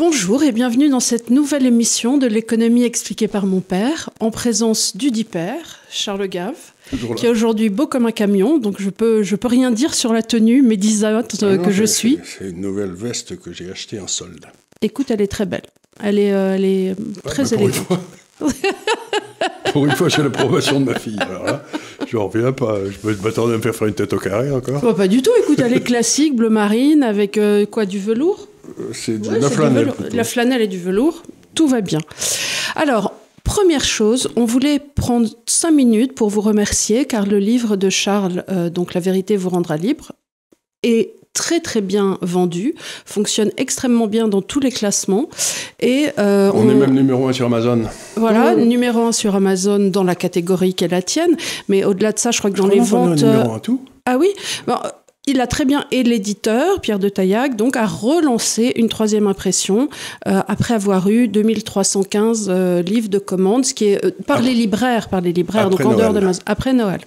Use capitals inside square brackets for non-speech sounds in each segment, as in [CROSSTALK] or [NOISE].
Bonjour et bienvenue dans cette nouvelle émission de l'économie expliquée par mon père, en présence du père, Charles Gave, qui est aujourd'hui beau comme un camion, donc je peux, je peux rien dire sur la tenue mais ah que je suis. C'est une nouvelle veste que j'ai achetée en solde. Écoute, elle est très belle. Elle est, euh, est très élégante. [LAUGHS] pour une fois, j'ai l'approbation de ma fille. Je ne reviens pas. Je m'attendais à me faire faire une tête au carré encore. pas du tout. Écoute, elle est classique, bleu marine, avec euh, quoi du velours euh, c'est de la flanelle. la flanelle et du velours, tout va bien. Alors, Première chose, on voulait prendre cinq minutes pour vous remercier car le livre de Charles, euh, donc La vérité vous rendra libre, est très très bien vendu, fonctionne extrêmement bien dans tous les classements et euh, on, est même numéro un sur Amazon. Voilà, numéro un sur Amazon dans la catégorie qu'elle la tienne, mais au-delà de ça, je crois que dans les ventes, numéro un tout. Ah oui, il a très bien et l'éditeur, Pierre de Taillac, donc à relancer une troisième impression euh, après avoir eu 2315 euh, livres de commandes, ce qui est euh, par les libraires, par les libraires, donc en dehors de après Noël.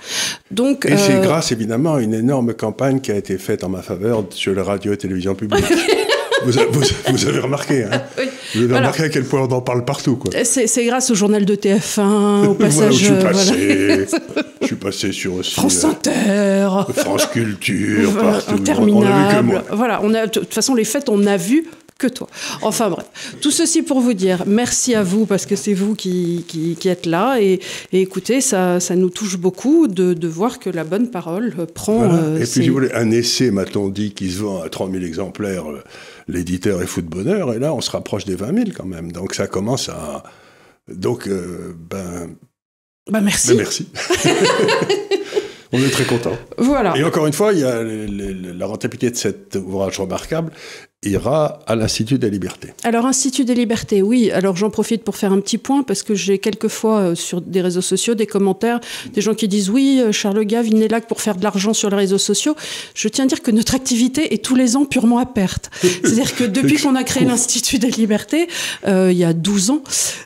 Donc, et c'est grâce évidemment à une énorme campagne qui a été faite en ma faveur sur la radio et télévision publique. [LAUGHS] vous, avez remarqué, hein [LAUGHS] oui. vous avez remarqué à quel point on en parle partout. quoi. C'est grâce au journal de TF1, au passage. voilà je suis euh, passé. [LAUGHS] je suis passé sur aussi, France euh, Inter, France Culture, partout. On vu que moi. Voilà, on a de toute façon les fêtes, on n'a vu que toi. Enfin bref, tout ceci pour vous dire merci à vous parce que c'est vous qui, qui, êtes là et, écoutez, ça, nous touche beaucoup de, voir que la bonne parole prend. et euh, puis vous voulez, un essai, m'a-t-on dit, qui se vend à 3000 exemplaires l'éditeur est fou de bonheur, et là, on se rapproche des 20 000 quand même. Donc ça commence à... Donc, euh, ben... Bah, merci. Ben merci. [LAUGHS] on est très content. Voilà. Et encore une fois, il y a la rentabilité de cet ouvrage remarquable ira à l'Institut des libertés. Alors, Institut des libertés, oui. Alors, j'en profite pour faire un petit point parce que j'ai quelquefois euh, sur des réseaux sociaux des commentaires, des gens qui disent oui, euh, Charles Gave, il n'est là que pour faire de l'argent sur les réseaux sociaux. Je tiens à dire que notre activité est tous les ans purement à perte. [LAUGHS] C'est-à-dire que depuis qu'on a créé l'Institut des libertés, euh, il y a 12 ans,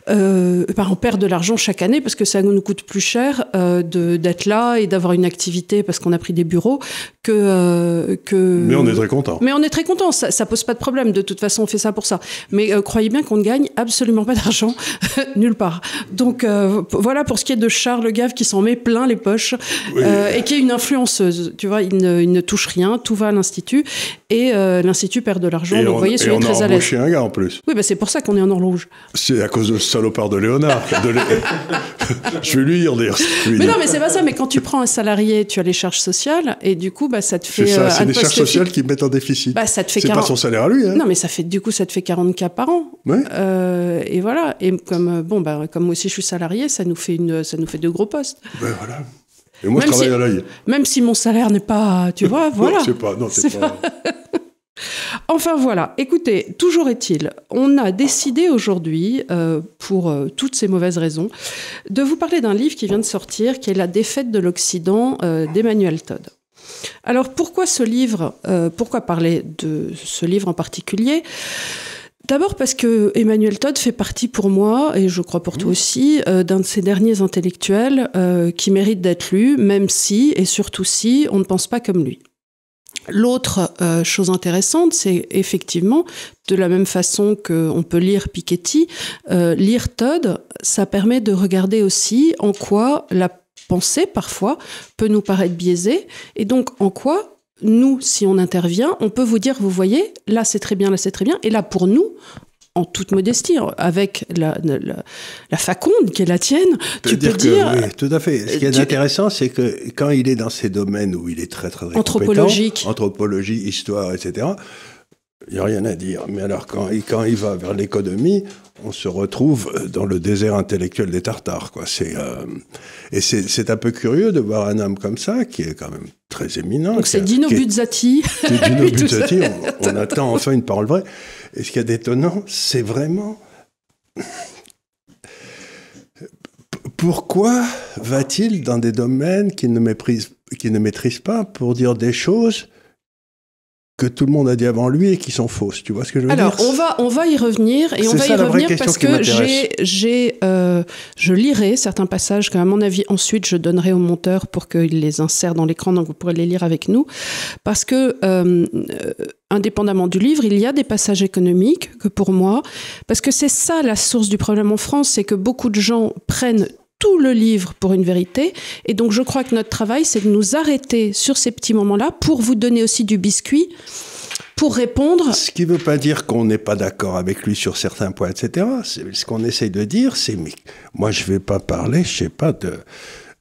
euh, ben, on perd de l'argent chaque année parce que ça nous coûte plus cher d'être là et d'avoir une activité parce qu'on a pris des bureaux que, euh, que... Mais on est très content. Mais on est très content, ça, ça pose pas de problème. De toute façon, on fait ça pour ça. Mais euh, croyez bien qu'on ne gagne absolument pas d'argent [LAUGHS] nulle part. Donc euh, voilà pour ce qui est de Charles Gave qui s'en met plein les poches et qui est une influenceuse. Tu vois, il ne, touche rien, tout va à l'institut et l'institut perd de l'argent. vous voyez, celui très à l'aise. un gars en plus. Oui, bah, c'est pour ça qu'on est en or rouge. C'est à cause de ce salopard de Léonard. [LAUGHS] Je vais lui dire. mais non, mais c'est pas ça. Mais quand tu prends un salarié, tu as les charges sociales et du coup, bah, bah, euh, bah, ça te fait. C'est ça, des charges sociales qui mettent en déficit. ça fait pas son salaire à lui. Hein. Non, mais ça fait, du coup, ça te fait 40K par an. Euh, et voilà. Et comme, euh, bon, bah, comme moi aussi, je suis salarié, ça nous fait, une, ça nous fait de gros postes. Ben, voilà. Et moi, même je travaille si, à l'œil. Même si mon salaire n'est pas. Tu [LAUGHS] vois, voilà. pas. Non, pas. [LAUGHS] Enfin voilà, écoutez, toujours est-il, on a décidé aujourd'hui, pour toutes ces mauvaises raisons, de vous parler d'un livre qui vient de sortir, qui est La défaite de l'Occident d'Emmanuel Todd. Alors pourquoi ce livre euh, Pourquoi parler de ce livre en particulier D'abord parce que Emmanuel Todd fait partie pour moi, et je crois pour toi mmh. aussi, euh, d'un de ces derniers intellectuels euh, qui mérite d'être lu, même si, et surtout si, on ne pense pas comme lui. L'autre chose intéressante, c'est effectivement, de la même façon qu'on peut lire Piketty, lire Todd, ça permet de regarder aussi en quoi la pensée parfois peut nous paraître biaisée. Et donc, en quoi nous, si on intervient, on peut vous dire, vous voyez, là c'est très bien, là c'est très bien, et là pour nous, en toute modestie, avec la, la, faconde qui est la tienne, tu peux dire. oui, tout à fait. Ce qui est intéressant, c'est que quand il est dans ces domaines où il est très très, anthropologique, anthropologie, histoire, etc. Il n'y a rien à dire. Mais alors, quand, quand il va vers l'économie, on se retrouve euh, dans le désert intellectuel des Tartares. Quoi. C'est, euh, et c'est, un peu curieux de voir un homme comme ça, qui est quand même très éminent. Donc c'est Dino Buzzati. Dino [LAUGHS] Buzzati, on, attend enfin une parole vraie. Et ce qui est d'étonnant, c'est vraiment... Pourquoi va-t-il dans des domaines qu'il ne, ne maîtrise pas pour dire des choses que tout le monde a dit avant lui et qui sont fausses. Tu vois ce que je veux dire Alors, on va, on va y revenir et on va y revenir parce que j'ai, euh, je lirai certains passages qu'à mon avis, ensuite, je donnerai au monteur pour qu'il les insère dans l'écran, donc vous pourrez les lire avec nous. Parce que, euh, indépendamment du livre, il y a des passages économiques que pour moi, parce que c'est ça la source du problème en France, c'est que beaucoup de gens prennent tout le livre pour une vérité. Et donc, je crois que notre travail, c'est de nous arrêter sur ces petits moments-là pour vous donner aussi du biscuit pour répondre. Ce qui ne veut pas dire qu'on n'est pas d'accord avec lui sur certains points, etc. Ce qu'on essaye de dire, c'est moi, je ne vais pas parler, je sais pas, de.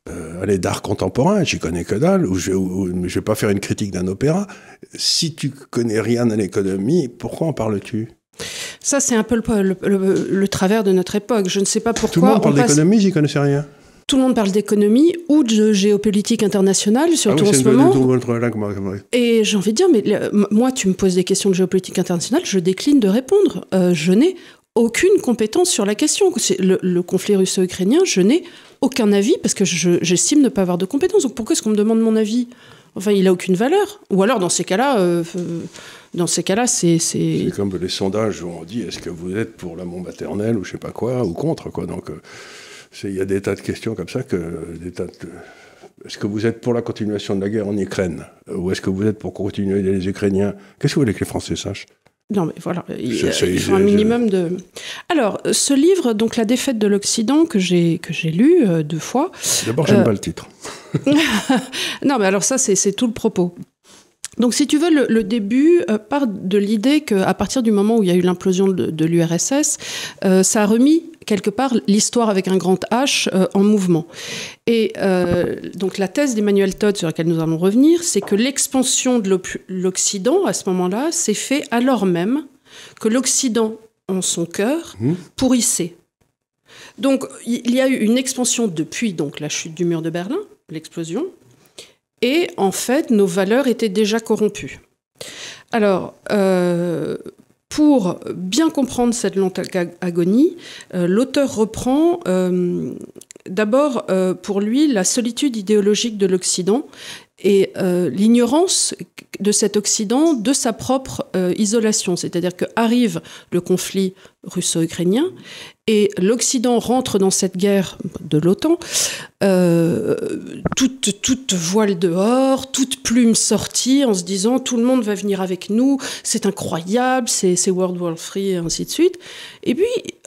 Euh, d'art contemporain, j'y connais que dalle, ou je, ne vais pas faire une critique d'un opéra. Si tu connais rien à l'économie, pourquoi en parles-tu ça, c'est un peu le, le, travers de notre époque. Je ne sais pas pourquoi. Tout le monde parle d'économie, j'y connaissais rien. Tout le monde parle d'économie ou de géopolitique internationale, ah surtout en ce moment. Et j'ai envie de dire, mais moi, tu me poses des questions de géopolitique internationale, je décline de répondre. Euh, je n'ai aucune compétence sur la question. Le, le conflit russo-ukrainien, je n'ai aucun avis parce que j'estime ne pas avoir de compétence. Donc pourquoi est-ce qu'on me demande mon avis Enfin, il n'a aucune valeur. Ou alors, dans ces cas-là, euh, dans ces cas-là, c'est. C'est comme les sondages où on dit est-ce que vous êtes pour l'amour maternel ou je sais pas quoi, ou contre, quoi. Donc, euh, il y a des tas de questions comme ça que. Est-ce que vous êtes pour la continuation de la guerre en Ukraine Ou est-ce que vous êtes pour continuer les Ukrainiens Qu'est-ce que vous voulez que les Français sachent non, mais voilà, il, un minimum de. Alors, ce livre, donc La défaite de l'Occident, que j'ai que j'ai lu euh, deux fois. D'abord, j'aime n'aime euh, pas le titre. [LAUGHS] non, mais alors ça, c'est tout le propos. Donc, si tu veux, le, début euh, part de l'idée qu'à partir du moment où il y a eu l'implosion de, l'URSS, euh, ça a remis quelque part l'histoire avec un grand H euh, en mouvement. Et donc, la thèse d'Emmanuel Todd, sur laquelle nous allons revenir, c'est que l'expansion de l'Occident, à ce moment-là, s'est faite alors même que l'Occident, en son cœur, mmh. pourrissait. Donc, il y a eu une expansion depuis donc la chute du mur de Berlin, l'explosion, et en fait, nos valeurs étaient déjà corrompues. Alors, euh, pour bien comprendre cette longue agonie, euh, l'auteur reprend euh, d'abord pour lui la solitude idéologique de l'Occident et l'ignorance de cet Occident de sa propre isolation. C'est-à-dire qu'arrive le conflit russo-ukrainien et l'Occident rentre dans cette guerre de l'OTAN, euh, toute, toute, voile dehors, toute plume sortie, en se disant tout le monde va venir avec nous, c'est incroyable, c'est World War Free, et ainsi de suite. Et puis,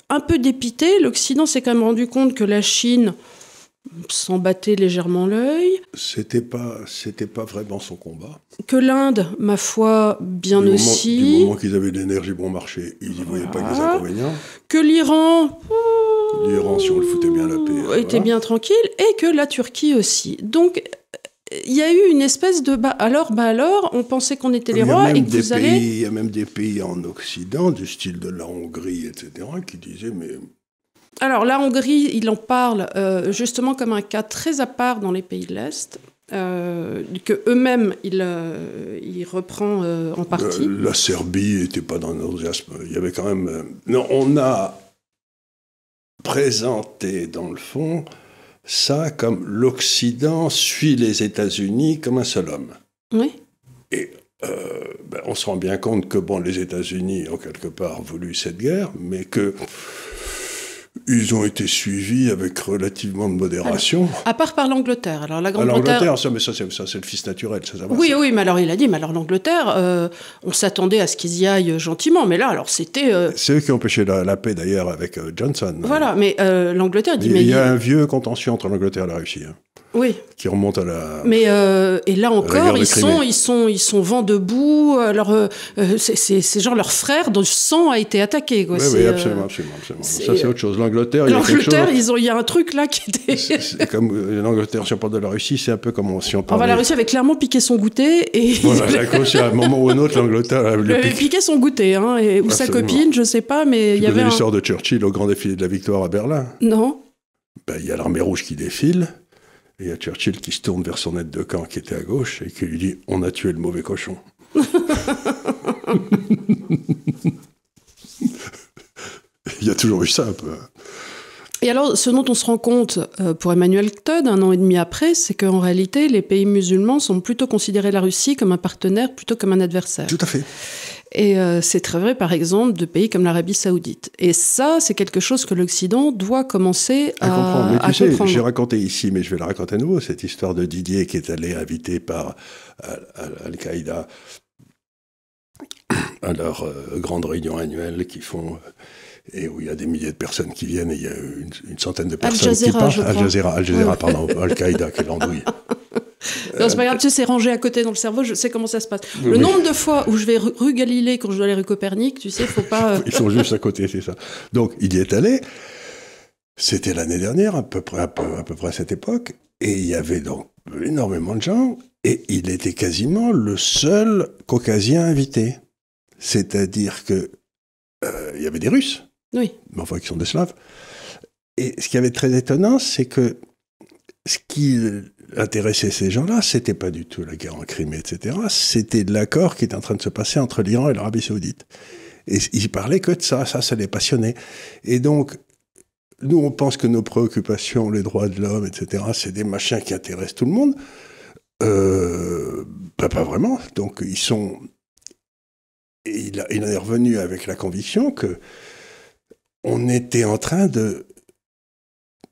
un peu dépité, l'Occident s'est quand même rendu compte que la Chine s'en battait légèrement l'œil. C'était pas, c'était pas vraiment son combat. Que l'Inde, ma foi, bien aussi. du moment qu'ils avaient l'énergie bon marché, ils n'y voyaient pas que inconvénients. Que l'Iran. L'Iran, si on le foutait bien la paix. Était bien tranquille, et que la Turquie aussi. Donc, il y a eu une espèce de bah, alors, bah alors, on pensait qu'on était les rois et que vous Il y a même des pays en Occident, du style de la Hongrie, etc., qui disaient mais alors la Hongrie, il en parle euh, justement comme un cas très à part dans les pays de l'Est. Euh, que eux-mêmes il, euh, reprend en partie. La, Serbie n'était pas dans l'enthousiasme. Il y avait quand même. non, on a présenté dans le fond ça comme l'Occident suit les États-Unis comme un seul homme. Oui. Et ben, on se rend bien compte que bon, les États-Unis ont quelque part voulu cette guerre, mais que ils ont été suivis avec relativement de modération. à part par l'Angleterre. Alors l'Angleterre... — ça, c'est, le fils naturel. Ça, va, oui, oui, mais alors il a dit, mais alors l'Angleterre, euh, on s'attendait à ce qu'ils y aillent gentiment, mais là, alors c'était. Euh, c'est eux qui ont empêché la, paix d'ailleurs avec euh, Johnson. Voilà, mais l'Angleterre dit. Il mais, il y a un vieux contentieux entre l'Angleterre et la Russie. Hein oui. qui remonte à la. Mais euh, et là encore, ils sont, ils sont, ils sont vent debout. Alors, euh, euh, c'est genre leur frère dont le sang a été attaqué. Oui, oui, absolument, absolument, absolument. Ça, c'est autre chose. L'Angleterre, il y a un truc là qui était. comme l'Angleterre, si on parle de la Russie, c'est un peu comme on, si on parle. la Russie avait clairement piqué son goûter et. [LAUGHS] Voilà, la Russie, à un moment ou un autre, l'Angleterre avait piqué... son goûter, hein, et, ou sa copine, je sais pas, mais il y avait. l'histoire de Churchill au grand défilé de la victoire à Berlin. Non. Ben, il y a l'armée rouge qui défile. Et il y a Churchill qui se tourne vers son aide de camp qui était à gauche et qui lui dit On a tué le mauvais cochon. [LAUGHS] il y a toujours eu ça un peu. Et alors, ce dont on se rend compte euh, pour Emmanuel Todd, un an et demi après, c'est qu'en réalité, les pays musulmans sont plutôt considérés la Russie comme un partenaire plutôt comme un adversaire. Tout à fait. Et euh, c'est très vrai, par exemple, de pays comme l'Arabie saoudite. Et ça, c'est quelque chose que l'Occident doit commencer à, à comprendre. Mais tu sais, j'ai raconté ici, mais je vais la raconter à nouveau, cette histoire de Didier qui est allé invité par Al-Qaïda à leur euh, grande réunion annuelle qui font... Euh, et où il y a des milliers de personnes qui viennent, et il y a une, centaine de personnes qui parlent. Al Jazeera, Al Jazeera, pardon, Al-Qaïda, qui andouille. [LAUGHS] [LAUGHS] Non, c'est pas tu sais, c'est rangé à côté dans le cerveau, je sais comment ça se passe. le nombre de fois où je vais rue Galilée quand je dois aller rue Copernic, tu sais, faut pas. [LAUGHS] Euh, Ils sont juste à côté, c'est ça. Donc, il y est allé. C'était l'année dernière, à peu, près, à, peu, près à cette époque. Et il y avait donc énormément de gens. Et il était quasiment le seul caucasien invité. C'est-à-dire que euh, il y avait des Russes. Oui. Mais enfin, qui sont des Slaves. Et ce qui avait très étonnant, c'est que ce qu'il intéressait ces gens-là, c'était pas du tout la guerre en Crimée, etc. C'était l'accord qui était en train de se passer entre l'Iran et l'Arabie Saoudite. Et ils parlaient que de ça, ça, ça les passionnait. Et donc, nous, on pense que nos préoccupations, les droits de l'homme, etc., c'est des machins qui intéressent tout le monde. Euh, pas vraiment. Donc, ils sont. Et il, il en est revenu avec la conviction que on était en train de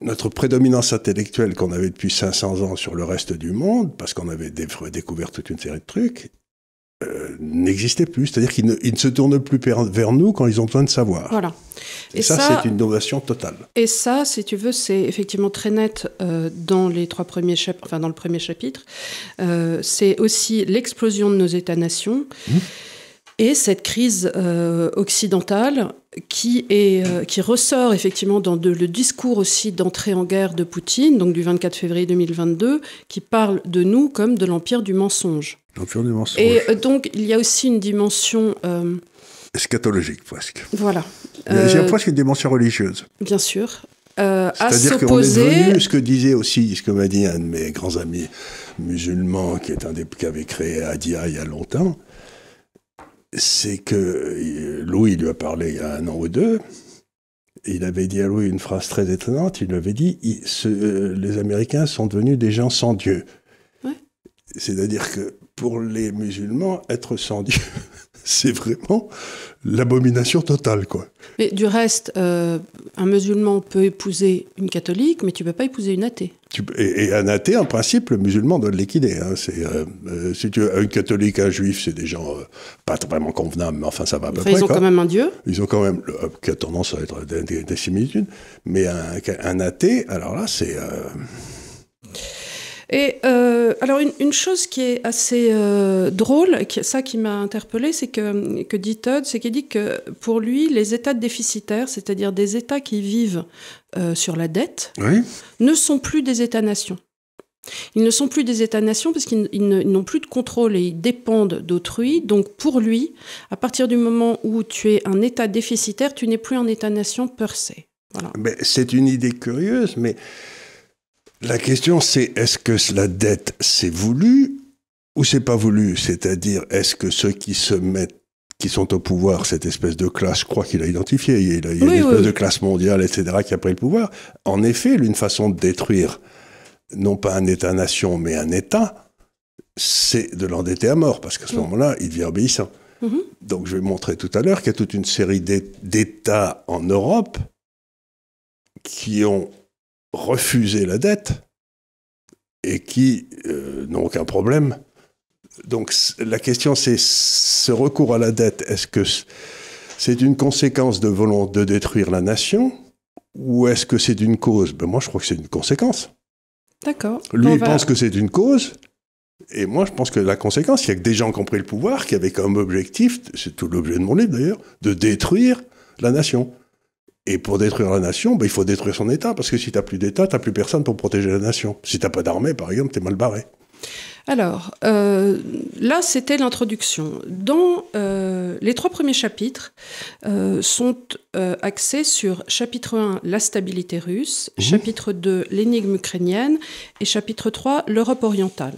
notre prédominance intellectuelle qu'on avait depuis 500 ans sur le reste du monde, parce qu'on avait découvert toute une série de trucs, euh, n'existait plus. C'est-à-dire qu'ils ne, se tournent plus vers nous quand ils ont besoin de savoir. Voilà. Et, ça, c'est une innovation totale. Et ça, si tu veux, c'est effectivement très net euh, dans les trois premiers chapitres, enfin dans le premier chapitre. Euh, c'est aussi l'explosion de nos États-nations. Mmh et cette crise euh, occidentale qui, est, euh, qui ressort effectivement dans le discours aussi d'entrée en guerre de Poutine, donc du 24 février 2022, qui parle de nous comme de l'empire du mensonge. L'empire du mensonge. Et euh, donc il y a aussi une dimension... Eschatologique presque. Voilà. Il y a presque une dimension religieuse. Bien sûr. Euh, à s'opposer. Est ce que disait aussi, ce que m'a dit un de mes grands amis musulmans, qui est un des qui avait créé Adia il y a longtemps, c'est que euh, Louis lui a parlé il y a un an ou deux. Il avait dit à Louis une phrase très étonnante. Il lui avait dit euh, Les Américains sont devenus des gens sans Dieu. C'est-à-dire que pour les musulmans, être sans Dieu, [LAUGHS] c'est vraiment l'abomination totale, quoi. Mais du reste, euh, un musulman peut épouser une catholique, mais tu peux pas épouser une athée. Et, et un athée, en principe, le musulman doit l'équider. Hein. C'est, euh, euh, si tu un catholique, un juif, c'est des gens pas vraiment convenables, mais enfin, ça va à peu près. Ils ont quand même un dieu. Ils ont quand même, qui a tendance à être des, similitudes, mais un, un, athée, alors là, c'est. Et euh, alors une, chose qui est assez euh, drôle, ça qui m'a interpellée, c'est que, que dit Todd, c'est qu'il dit que pour lui, les États déficitaires, c'est-à-dire des États qui vivent euh, sur la dette, ne sont plus des États-nations. Ils ne sont plus des États-nations parce qu'ils n'ont plus de contrôle et ils dépendent d'autrui. Donc pour lui, à partir du moment où tu es un État déficitaire, tu n'es plus un État-nation per se. Voilà. C'est une idée curieuse, mais la question, c'est est-ce que la dette, s'est voulu ou c'est pas voulu C'est-à-dire, est-ce que ceux qui se mettent qui sont au pouvoir, cette espèce de classe, je crois qu'il a identifié, il y a, une espèce de classe mondiale, etc., qui a pris le pouvoir. En effet, l'une façon de détruire, non pas un État-nation, mais un État, c'est de l'endetter à mort, parce qu'à ce moment-là, il devient obéissant. Mm-hmm. Donc je vais montrer tout à l'heure qu'il y a toute une série d'États en Europe qui ont refuser la dette et qui euh, n'ont aucun problème. Donc la question c'est ce recours à la dette, est-ce que c'est une conséquence de volonté de détruire la nation ou est-ce que c'est d'une cause ben, Moi je crois que c'est une conséquence. D'accord. Lui il ben pense que c'est une cause. Et moi, je pense que la conséquence, il y a que des gens qui ont pris le pouvoir, qui avaient comme objectif, c'est tout l'objet de mon livre d'ailleurs, de détruire la nation. Et pour détruire la nation, ben, il faut détruire son État, parce que si tu n'as plus d'État, tu n'as plus personne pour protéger la nation. Si tu n'as pas d'armée, par exemple, tu es mal barré. Alors, euh, là, c'était l'introduction. Dans euh, les trois premiers chapitres euh, sont axés sur chapitre 1, la stabilité russe, mhm. chapitre 2, l'énigme ukrainienne, et chapitre 3, l'Europe orientale.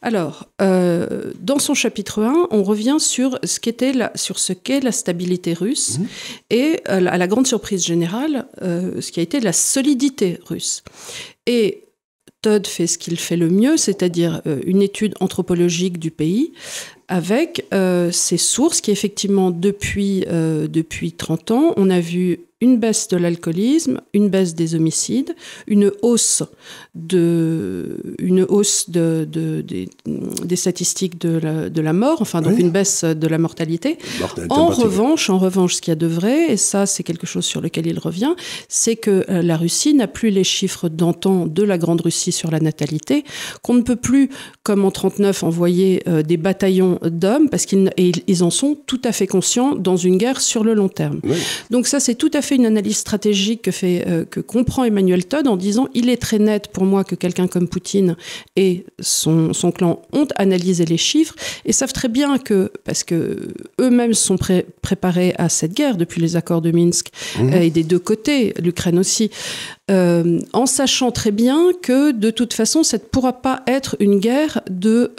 Alors, dans son chapitre 1, on revient sur ce qu'était la, sur ce qu'est la stabilité russe, mhm. et à la grande surprise générale, ce qui a été la solidité russe. Et Todd fait ce qu'il fait le mieux, c'est-à-dire euh, une étude anthropologique du pays avec euh, ses sources qui effectivement depuis, euh, depuis 30 ans, on a vu une baisse de l'alcoolisme, une baisse des homicides, une hausse, de, une hausse de, des, statistiques de la, de la, mort, enfin donc une baisse de la mortalité. en revanche, en revanche, ce qu'il y a de vrai, et ça c'est quelque chose sur lequel il revient, c'est que euh, la Russie n'a plus les chiffres d'antan de la Grande Russie sur la natalité, qu'on ne peut plus, comme en 1939, envoyer euh, des bataillons d'hommes parce qu'ils ils en sont tout à fait conscients dans une guerre sur le long terme. Donc ça c'est tout à fait fait une analyse stratégique que, fait, euh, que comprend Emmanuel Todd en disant il est très net pour moi que quelqu'un comme Poutine et son, son, clan ont analysé les chiffres et savent très bien que, parce que eux-mêmes sont préparés à cette guerre depuis les accords de Minsk mhm. euh, et des deux côtés, l'Ukraine aussi, euh, en sachant très bien que de toute façon, ça ne pourra pas être une guerre de,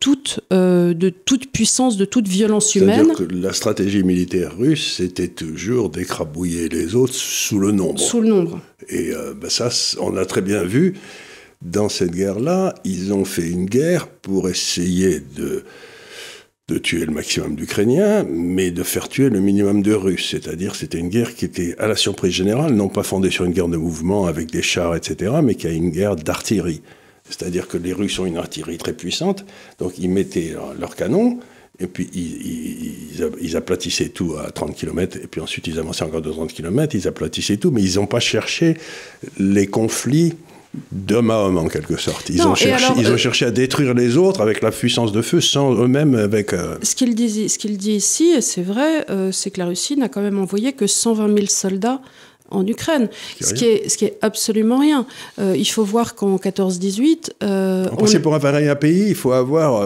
toute, de toute puissance, de toute violence humaine. Que la stratégie militaire russe, c'était toujours d'écrabouiller les autres sous le nombre. Sous le nombre. Et euh, ben ça, on a très bien vu, dans cette guerre-là, ils ont fait une guerre pour essayer de, de tuer le maximum d'Ukrainiens, mais de faire tuer le minimum de Russes. C'est-à-dire, c'était une guerre qui était, à la surprise générale, non pas fondée sur une guerre de mouvement avec des chars, etc., mais qui a une guerre d'artillerie. C'est-à-dire que les Russes ont une artillerie très puissante, donc ils mettaient leurs canons, et puis ils, ils, ils, aplatissaient tout à 30 km, et puis ensuite ils avançaient encore de 30 km, ils aplatissaient tout, mais ils n'ont pas cherché les conflits d'homme à homme en quelque sorte. Ils, ont, cherché, ils ont euh, cherché à détruire les autres avec la puissance de feu, sans eux-mêmes avec... Euh, ce qu'il dit, ce qu'il dit ici, et c'est vrai, euh, c'est que la Russie n'a quand même envoyé que 120 000 soldats en Ukraine, ce qui est, ce qui est absolument rien. Euh, il faut voir qu'en 14-18... Euh, on... pour avoir un pays, il faut avoir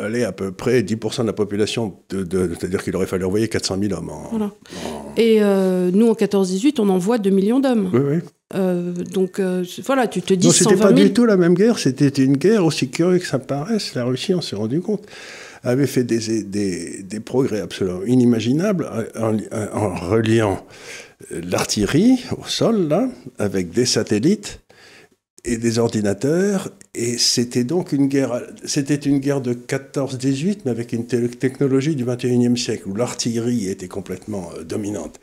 euh, à peu près 10% de la population, de, c'est-à-dire qu'il aurait fallu envoyer 400 000 hommes. Et euh, nous, en 14-18, on envoie 2 millions d'hommes. Oui, oui. donc voilà, tu te dis. Non, c'était pas du tout la même guerre. C'était une guerre aussi curieuse que ça paraisse. La Russie, on s'est rendu compte, avait fait des, des, des progrès absolument inimaginables en, en reliant l'artillerie au sol, là, avec des satellites et des ordinateurs. Et c'était donc une guerre, c'était une guerre de 14-18, mais avec une technologie du 21e siècle, où l'artillerie était complètement euh, dominante.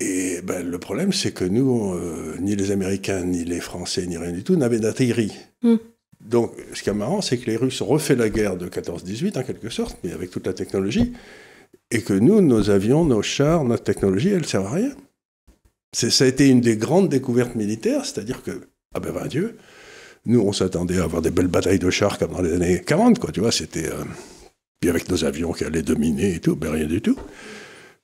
Et ben, le problème, c'est que nous, euh, ni les Américains, ni les Français, ni rien du tout, n'avaient d'artillerie. Mm. Donc, ce qui est marrant, c'est que les Russes ont refait la guerre de 14-18, en quelque sorte, mais avec toute la technologie et que nous, nos avions, nos chars, notre technologie, elle ne à rien. Ça a été une des grandes découvertes militaires, c'est-à-dire que, ah ben, va ben, Dieu, nous, on s'attendait à avoir des belles batailles de chars comme dans les années 40, quoi, tu vois, c'était... Euh, puis avec nos avions qui allaient dominer et tout, ben rien du tout.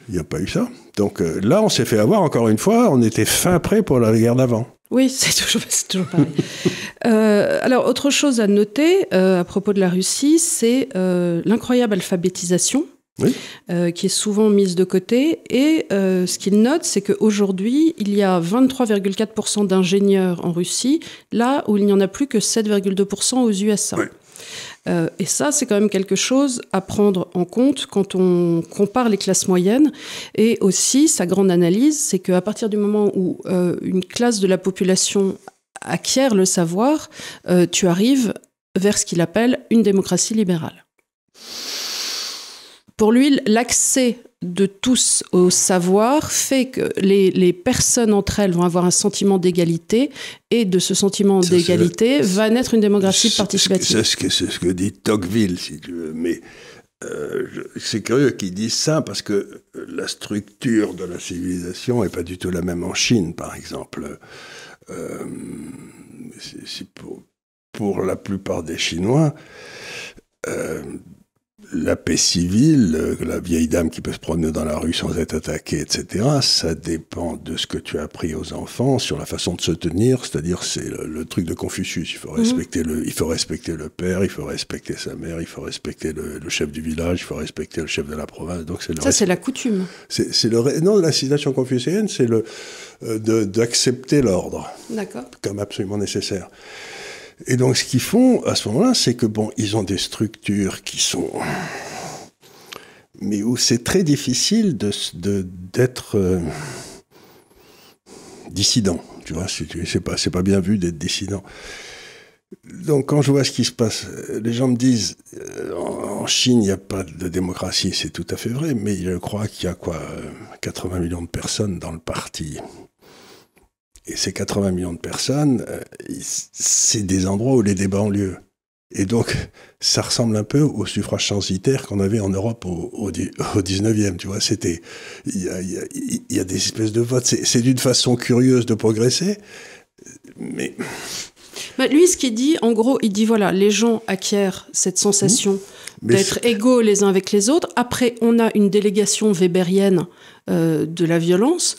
Il n'y a pas eu ça. Donc euh, là, on s'est fait avoir, encore une fois, on était fin prêt pour la guerre d'avant. Oui, [LAUGHS] c'est toujours, pareil. Euh, alors, autre chose à noter euh, à propos de la Russie, c'est l'incroyable alphabétisation euh, qui est souvent mise de côté. Et euh, ce qu'il note, c'est qu'aujourd'hui, il y a 23,4% d'ingénieurs en Russie, là où il n'y en a plus que 7,2% aux USA. Euh, et ça, c'est quand même quelque chose à prendre en compte quand on compare les classes moyennes. Et aussi, sa grande analyse, c'est qu'à partir du moment où une classe de la population acquiert le savoir, tu arrives vers ce qu'il appelle une démocratie libérale. Pour lui, l'accès de tous au savoir fait que les, personnes entre elles vont avoir un sentiment d'égalité et de ce sentiment d'égalité va naître une démocratie participative. C'est ce, que, dit Tocqueville, si tu veux. Mais euh, c'est curieux qu'il dise ça parce que la structure de la civilisation n'est pas du tout la même en Chine, par exemple. Euh, pour, la plupart des Chinois, euh, la paix civile, euh, la vieille dame qui peut se promener dans la rue sans être attaquée, etc., ça dépend de ce que tu as appris aux enfants sur la façon de se tenir, c'est-à-dire c'est le, truc de Confucius, il faut, mhm. respecter le, il faut respecter le père, il faut respecter sa mère, il faut respecter le, chef du village, il faut respecter le chef de la province. Donc ça, c'est la coutume. C'est, le, non, la citation confucienne, c'est le, euh, d'accepter l'ordre. Comme absolument nécessaire. Et donc, ce qu'ils font à ce moment-là, c'est que, bon, ils ont des structures qui sont. Mais où c'est très difficile d'être euh, dissident. Tu vois, c'est pas, pas bien vu d'être dissident. Donc, quand je vois ce qui se passe, euh, les gens me disent euh, en Chine, il n'y a pas de démocratie, c'est tout à fait vrai, mais je crois qu'il y a quoi 80 millions de personnes dans le parti et ces 80 millions de personnes, euh, c'est des endroits où les débats ont lieu. Et donc, [LAUGHS] ça ressemble un peu au suffrage censitaire qu'on avait en Europe au, au, 19e, [LAUGHS] tu vois. C'était, il y a, des espèces de votes. C'est d'une façon curieuse de progresser, mais. [LAUGHS] Bah, lui, ce qu'il dit, en gros, il dit voilà, les gens acquièrent cette sensation mmh. d'être égaux les uns avec les autres. Après, on a une délégation weberienne euh, de la violence.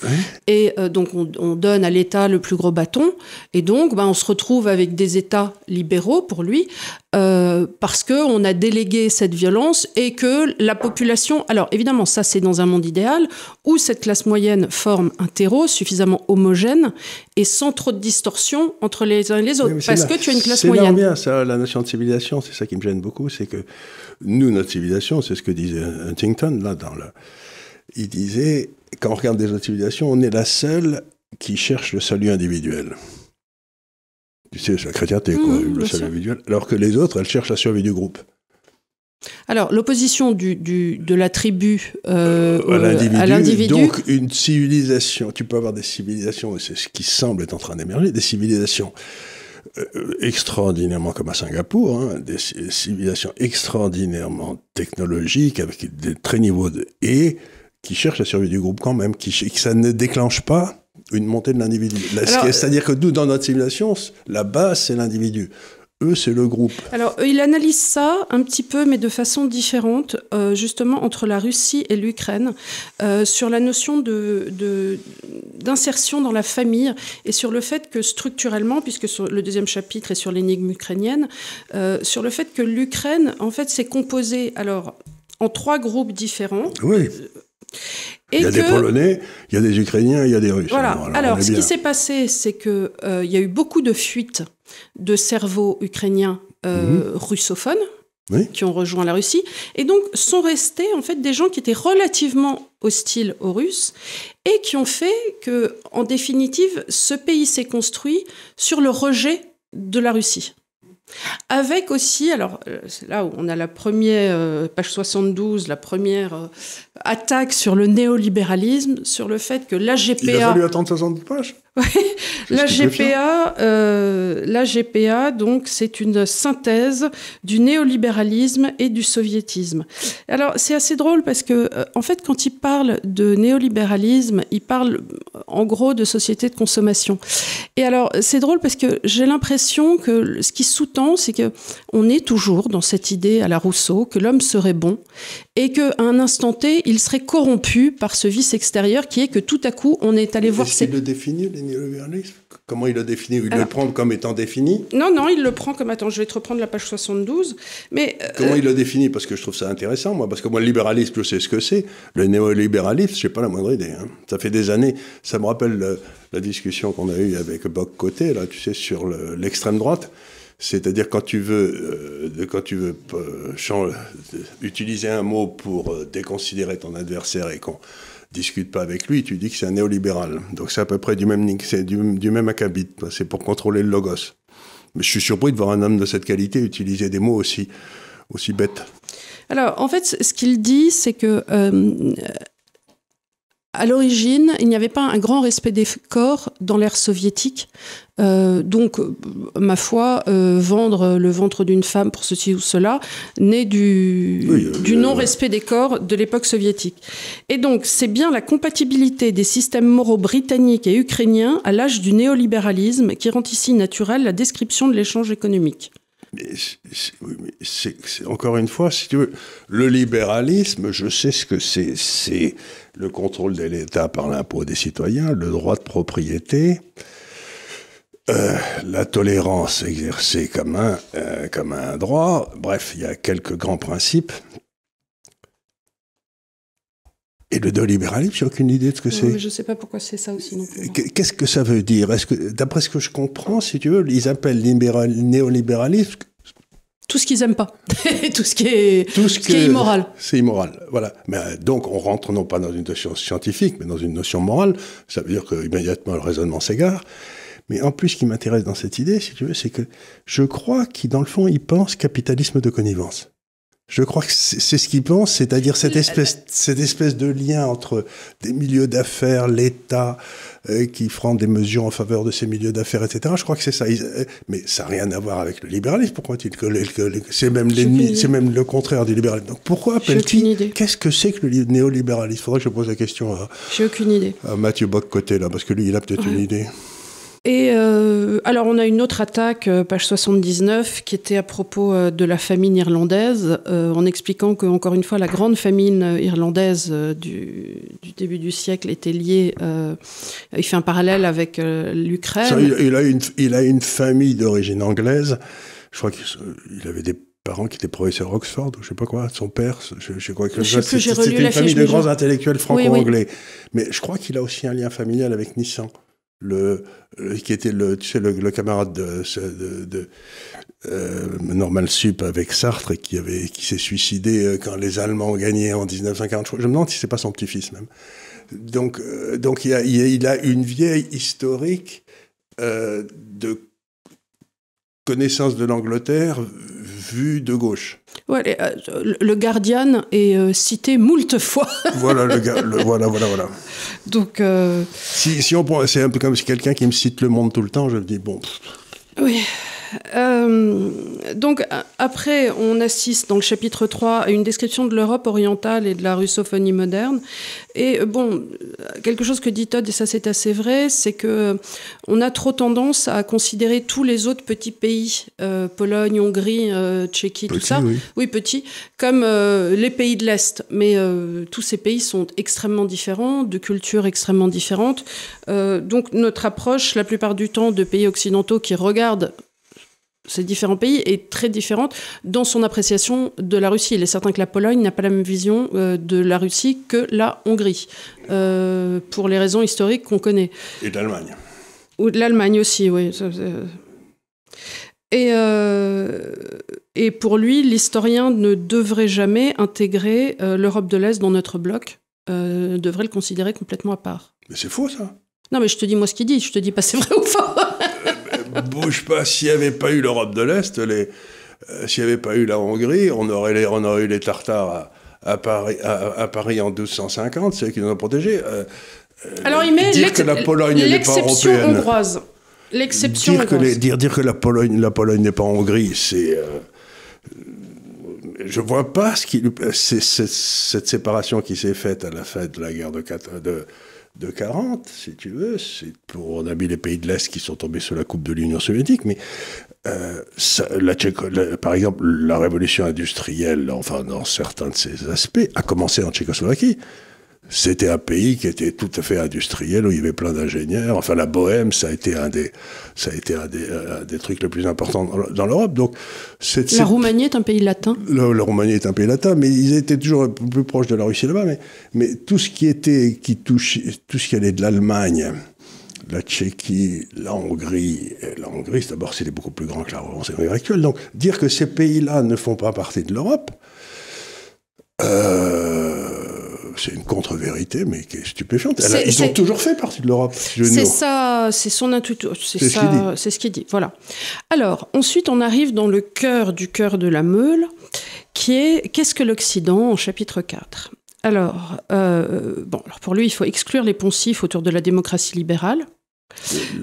Et euh, donc, on, donne à l'État le plus gros bâton. Et donc, ben, on se retrouve avec des États libéraux pour lui, euh, parce qu'on a délégué cette violence et que la population. Alors, évidemment, ça, c'est dans un monde idéal où cette classe moyenne forme un terreau suffisamment homogène et sans trop de distorsion entre les uns et les autres. parce que tu as une classe moyenne. C'est bien, ça, la notion de civilisation, c'est ça qui me gêne beaucoup, c'est que nous, notre civilisation, c'est ce que disait Huntington, là, dans le il disait, quand on regarde des civilisations, on est la seule qui cherche le salut individuel. Tu sais, la chrétienté, quoi, mmh, le salut individuel. Alors que les autres, elles cherchent la survie du groupe. Alors, l'opposition de la tribu euh, euh, à l'individu. Donc, une civilisation, tu peux avoir des civilisations, et c'est ce qui semble être en train d'émerger, des civilisations euh, extraordinairement comme à Singapour, hein, des civilisations extraordinairement technologiques, avec des très niveaux de... Et qui cherche la survie du groupe quand même, qui, que ça ne déclenche pas une montée de l'individu. C'est-à-dire que nous, dans notre simulation, la base, c'est l'individu. Eux, c'est le groupe. Alors, il analyse ça un petit peu, mais de façon différente, euh, justement, entre la Russie et l'Ukraine, euh, sur la notion d'insertion de, d'insertion dans la famille et sur le fait que structurellement, puisque sur le deuxième chapitre est sur l'énigme ukrainienne, euh, sur le fait que l'Ukraine, en fait, s'est composée, alors, en trois groupes différents. Oui il y a des Polonais, il y a des Ukrainiens, il y a des Russes. Alors, ce qui s'est passé, c'est que euh, il y a eu beaucoup de fuites de cerveaux ukrainiens euh, mhm. russophones qui ont rejoint la Russie, et donc sont restés en fait des gens qui étaient relativement hostiles aux Russes et qui ont fait que, en définitive, ce pays s'est construit sur le rejet de la Russie. Avec aussi, alors euh, là où on a la première, euh, page 72, la première euh, attaque sur le néolibéralisme, sur le fait que la GPA... Il a fallu attendre 60 pages [LAUGHS] Oui, La GPA, euh, la GPA, donc, c'est une synthèse du néolibéralisme et du soviétisme. Alors, c'est assez drôle parce que, euh, en fait, quand il parle de néolibéralisme, il parle euh, en gros de société de consommation. Et alors, c'est drôle parce que j'ai l'impression que ce qui sous-tend, c'est que on est toujours dans cette idée à la Rousseau que l'homme serait bon et qu'à un instant T, il serait corrompu par ce vice extérieur qui est que tout à coup, on est allé voir. C'est le les Comment il le définit Il le prend comme étant défini Non, non, il le prend comme... Attends, je vais te reprendre la page 72. Mais, euh, Comment euh, il le définit Parce que je trouve ça intéressant, moi. Parce que moi, le libéralisme, je sais ce que c'est. Le néolibéralisme, je n'ai pas la moindre idée. Hein. Ça fait des années... Ça me rappelle la discussion qu'on a eue avec Boc Côté, là, tu sais, sur l'extrême droite. C'est-à-dire quand tu veux, euh, quand tu veux utiliser un mot pour déconsidérer ton adversaire et qu'on discute pas avec lui, tu dis que c'est un néolibéral. Donc c'est à peu près du même, c'est du, même acabit. C'est pour contrôler le logos. Mais je suis surpris de voir un homme de cette qualité utiliser des mots aussi, aussi bêtes. Alors, en fait, ce qu'il dit, c'est que euh, à l'origine, il n'y avait pas un grand respect des corps dans l'ère soviétique. Euh, donc, ma foi, euh, vendre le ventre d'une femme pour ceci ou cela naît du, euh, du non-respect des corps de l'époque soviétique. Et donc, c'est bien la compatibilité des systèmes moraux britanniques et ukrainiens à l'âge du néolibéralisme qui rend ici naturelle la description de l'échange économique c'est, encore une fois, si tu veux, le libéralisme, je sais ce que c'est. C'est le contrôle de l'État par l'impôt des citoyens, le droit de propriété. Euh, la tolérance exercée comme euh, comme un droit, bref, il y a quelques grands principes et le néolibéralisme, j'ai aucune idée de ce que c'est. Je ne sais pas pourquoi c'est ça aussi Qu'est-ce que ça veut dire Est-ce que, d'après ce que je comprends, si tu veux, ils appellent libéral, néolibéralisme tout ce qu'ils aiment pas, [LAUGHS] tout ce qui est, tout ce, qui est immoral. C'est immoral, voilà. Mais donc on rentre non pas dans une notion scientifique, mais dans une notion morale. Ça veut dire qu'immédiatement le raisonnement s'égare. Mais en plus, ce qui m'intéresse dans cette idée, si tu veux, c'est que je crois qu'ils, dans le fond, ils pensent capitalisme de connivence. Je crois que c'est ce qu'ils pensent, c'est-à-dire cette espèce, cette espèce de lien entre des milieux d'affaires, l'État euh, qui prend des mesures en faveur de ces milieux d'affaires, etc. Je crois que c'est ça. Euh, mais ça n'a rien à voir avec le libéralisme. Pourquoi est il c'est même l'ennemi, c'est même le contraire du libéralisme. Donc pourquoi appelle-t-il Qu'est-ce que c'est que le néolibéralisme Faudrait que je pose la question à. J'ai aucune idée. À Mathieu Bock côté là, parce que lui, il a peut-être une idée. Et euh, alors, on a une autre attaque, euh, page 79, qui était à propos euh, de la famine irlandaise, en expliquant que, encore une fois, la grande famine irlandaise du, début du siècle était liée. il fait un parallèle avec l'Ukraine. Il, a une, famille d'origine anglaise. Je crois qu'il avait des parents qui étaient professeurs Oxford, ou je sais pas quoi, son père, je, je crois que c'était une famille de grands intellectuels franco-anglais. Mais je crois qu'il a aussi un lien familial avec Nissan le, qui était le, tu sais, le, camarade de, de, euh, Normal Sup avec Sartre, qui, avait, qui s'est suicidé euh, quand les Allemands ont gagné en 1940. Je me demande si c'est pas son petit-fils même. Donc, euh, donc il, a, il, a, une vieille historique de connaissance de l'Angleterre vue de gauche. Euh, le Guardian est euh, cité moult fois. [LAUGHS] voilà, voilà, voilà, voilà. Donc. Euh, si, si on c'est un peu comme si quelqu'un qui me cite le monde tout le temps, je me dis bon. Oui. Euh, donc après, on assiste dans le chapitre 3 à une description de l'Europe orientale et de la russophonie moderne. Et euh, bon, quelque chose que dit Todd, et ça c'est assez vrai, c'est que euh, on a trop tendance à considérer tous les autres petits pays, Pologne, Hongrie, Tchéquie, tout ça, oui, oui comme les pays de l'Est. Mais tous ces pays sont extrêmement différents, de cultures extrêmement différentes. donc notre approche, la plupart du temps, de pays occidentaux qui regardent ces différents pays est très différente dans son appréciation de la Russie. Il est certain que la Pologne n'a pas la même vision euh, de la Russie que la Hongrie, euh, pour les raisons historiques qu'on connaît. Et de l'Allemagne. Ou de l'Allemagne aussi, oui. Euh. Et, et pour lui, l'historien ne devrait jamais intégrer l'Europe de l'Est dans notre bloc, devrait le considérer complètement à part. Mais c'est faux ça. Non, mais je te dis moi ce qu'il dit, je te dis pas c'est vrai ou faux. [LAUGHS] bouge pas. S'il n'y avait pas eu l'Europe de l'Est, les... Euh, s'il n'y avait pas eu la Hongrie, on aurait, les... on eu les Tartares à, Paris, en 1250, c'est eux qui nous ont protégés. Euh, euh, Alors, il met que la Pologne n'est pas hongroise. L'exception dire, dire, dire que la Pologne, la Pologne n'est pas Hongrie, c'est. je vois pas ce qui, cette séparation qui s'est faite à la fin de la guerre de, de de 40, si tu veux. C'est pour, on a mis les pays de l'Est qui sont tombés sous la coupe de l'Union soviétique, mais euh, la par exemple, la révolution industrielle, enfin dans certains de ses aspects, a commencé en Tchécoslovaquie. C'était un pays qui était tout à fait industriel, où il y avait plein d'ingénieurs. Enfin, la Bohème, ça a été un des, ça a été un des, des trucs les plus importants dans l'Europe. Donc, la Roumanie est un pays latin. La, Roumanie est un pays latin, mais ils étaient toujours plus proches de la Russie là-bas. Mais, mais tout ce qui était, qui touchait, tout ce qui allait de l'Allemagne, la Tchéquie, la Hongrie. La Hongrie, d'abord, c'était beaucoup plus grand que la Roumanie actuelle. Donc, dire que ces pays-là ne font pas partie de l'Europe, euh, c'est une contre-vérité, mais qui est stupéfiante. ils ont toujours fait partie de l'Europe. C'est ça, c'est son intuition. C'est ce qu'il dit. Voilà. Alors, ensuite, on arrive dans le cœur du cœur de la meule, qui est Qu'est-ce que l'Occident en chapitre 4 alors, euh, bon, alors, pour lui, il faut exclure les poncifs autour de la démocratie libérale.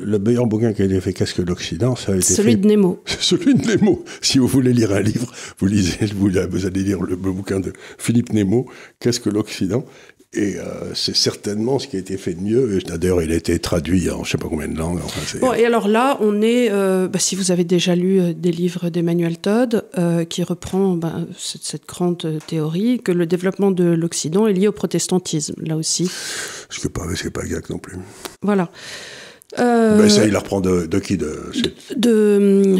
Le meilleur bouquin qui a été fait, qu'est-ce que l'Occident ça a été Celui de Nemo. [LAUGHS] Celui de Nemo. Si vous voulez lire un livre, vous, lisez, vous, vous allez lire le, bouquin de Philippe Nemo, Qu'est-ce que l'Occident et euh, c'est certainement ce qui a été fait de mieux. D'ailleurs, il a été traduit en je ne sais pas combien de langues. bon, et alors là, on est, euh, bah, si vous avez déjà lu euh, des livres d'Emmanuel Todd, qui reprend bah, cette, grande théorie que le développement de l'Occident est lié au protestantisme, là aussi. Ce n'est pas, pas gag non plus. Voilà euh, ben ça, il la reprend de, qui de,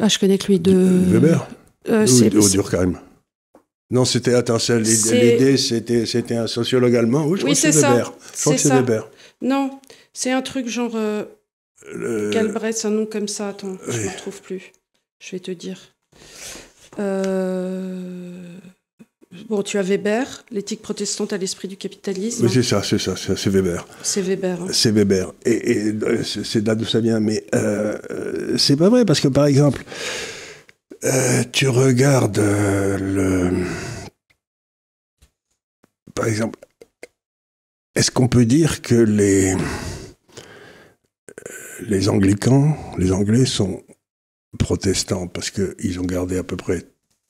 Ah, je connais que lui. De, Weber euh, Ou, Durkheim Non, c'était. Attends, l'idée, c'était un sociologue allemand. Oui, je crois c'est Weber. Je crois que c'est Weber. Non, c'est un truc genre. Euh, Le... un nom comme ça. Attends, je ne le trouve plus. Je vais te dire. Euh. Bon, tu as Weber, l'éthique protestante à l'esprit du capitalisme. Oui, c'est ça, c'est ça, c'est Weber. C'est Weber. C'est Weber. Hein. Et, euh, c'est là d'où ça vient. Mais euh, euh, c'est pas vrai, parce que par exemple, tu regardes le. Par exemple, est-ce qu'on peut dire que les. Les anglicans, les anglais sont protestants, parce qu'ils ont gardé à peu près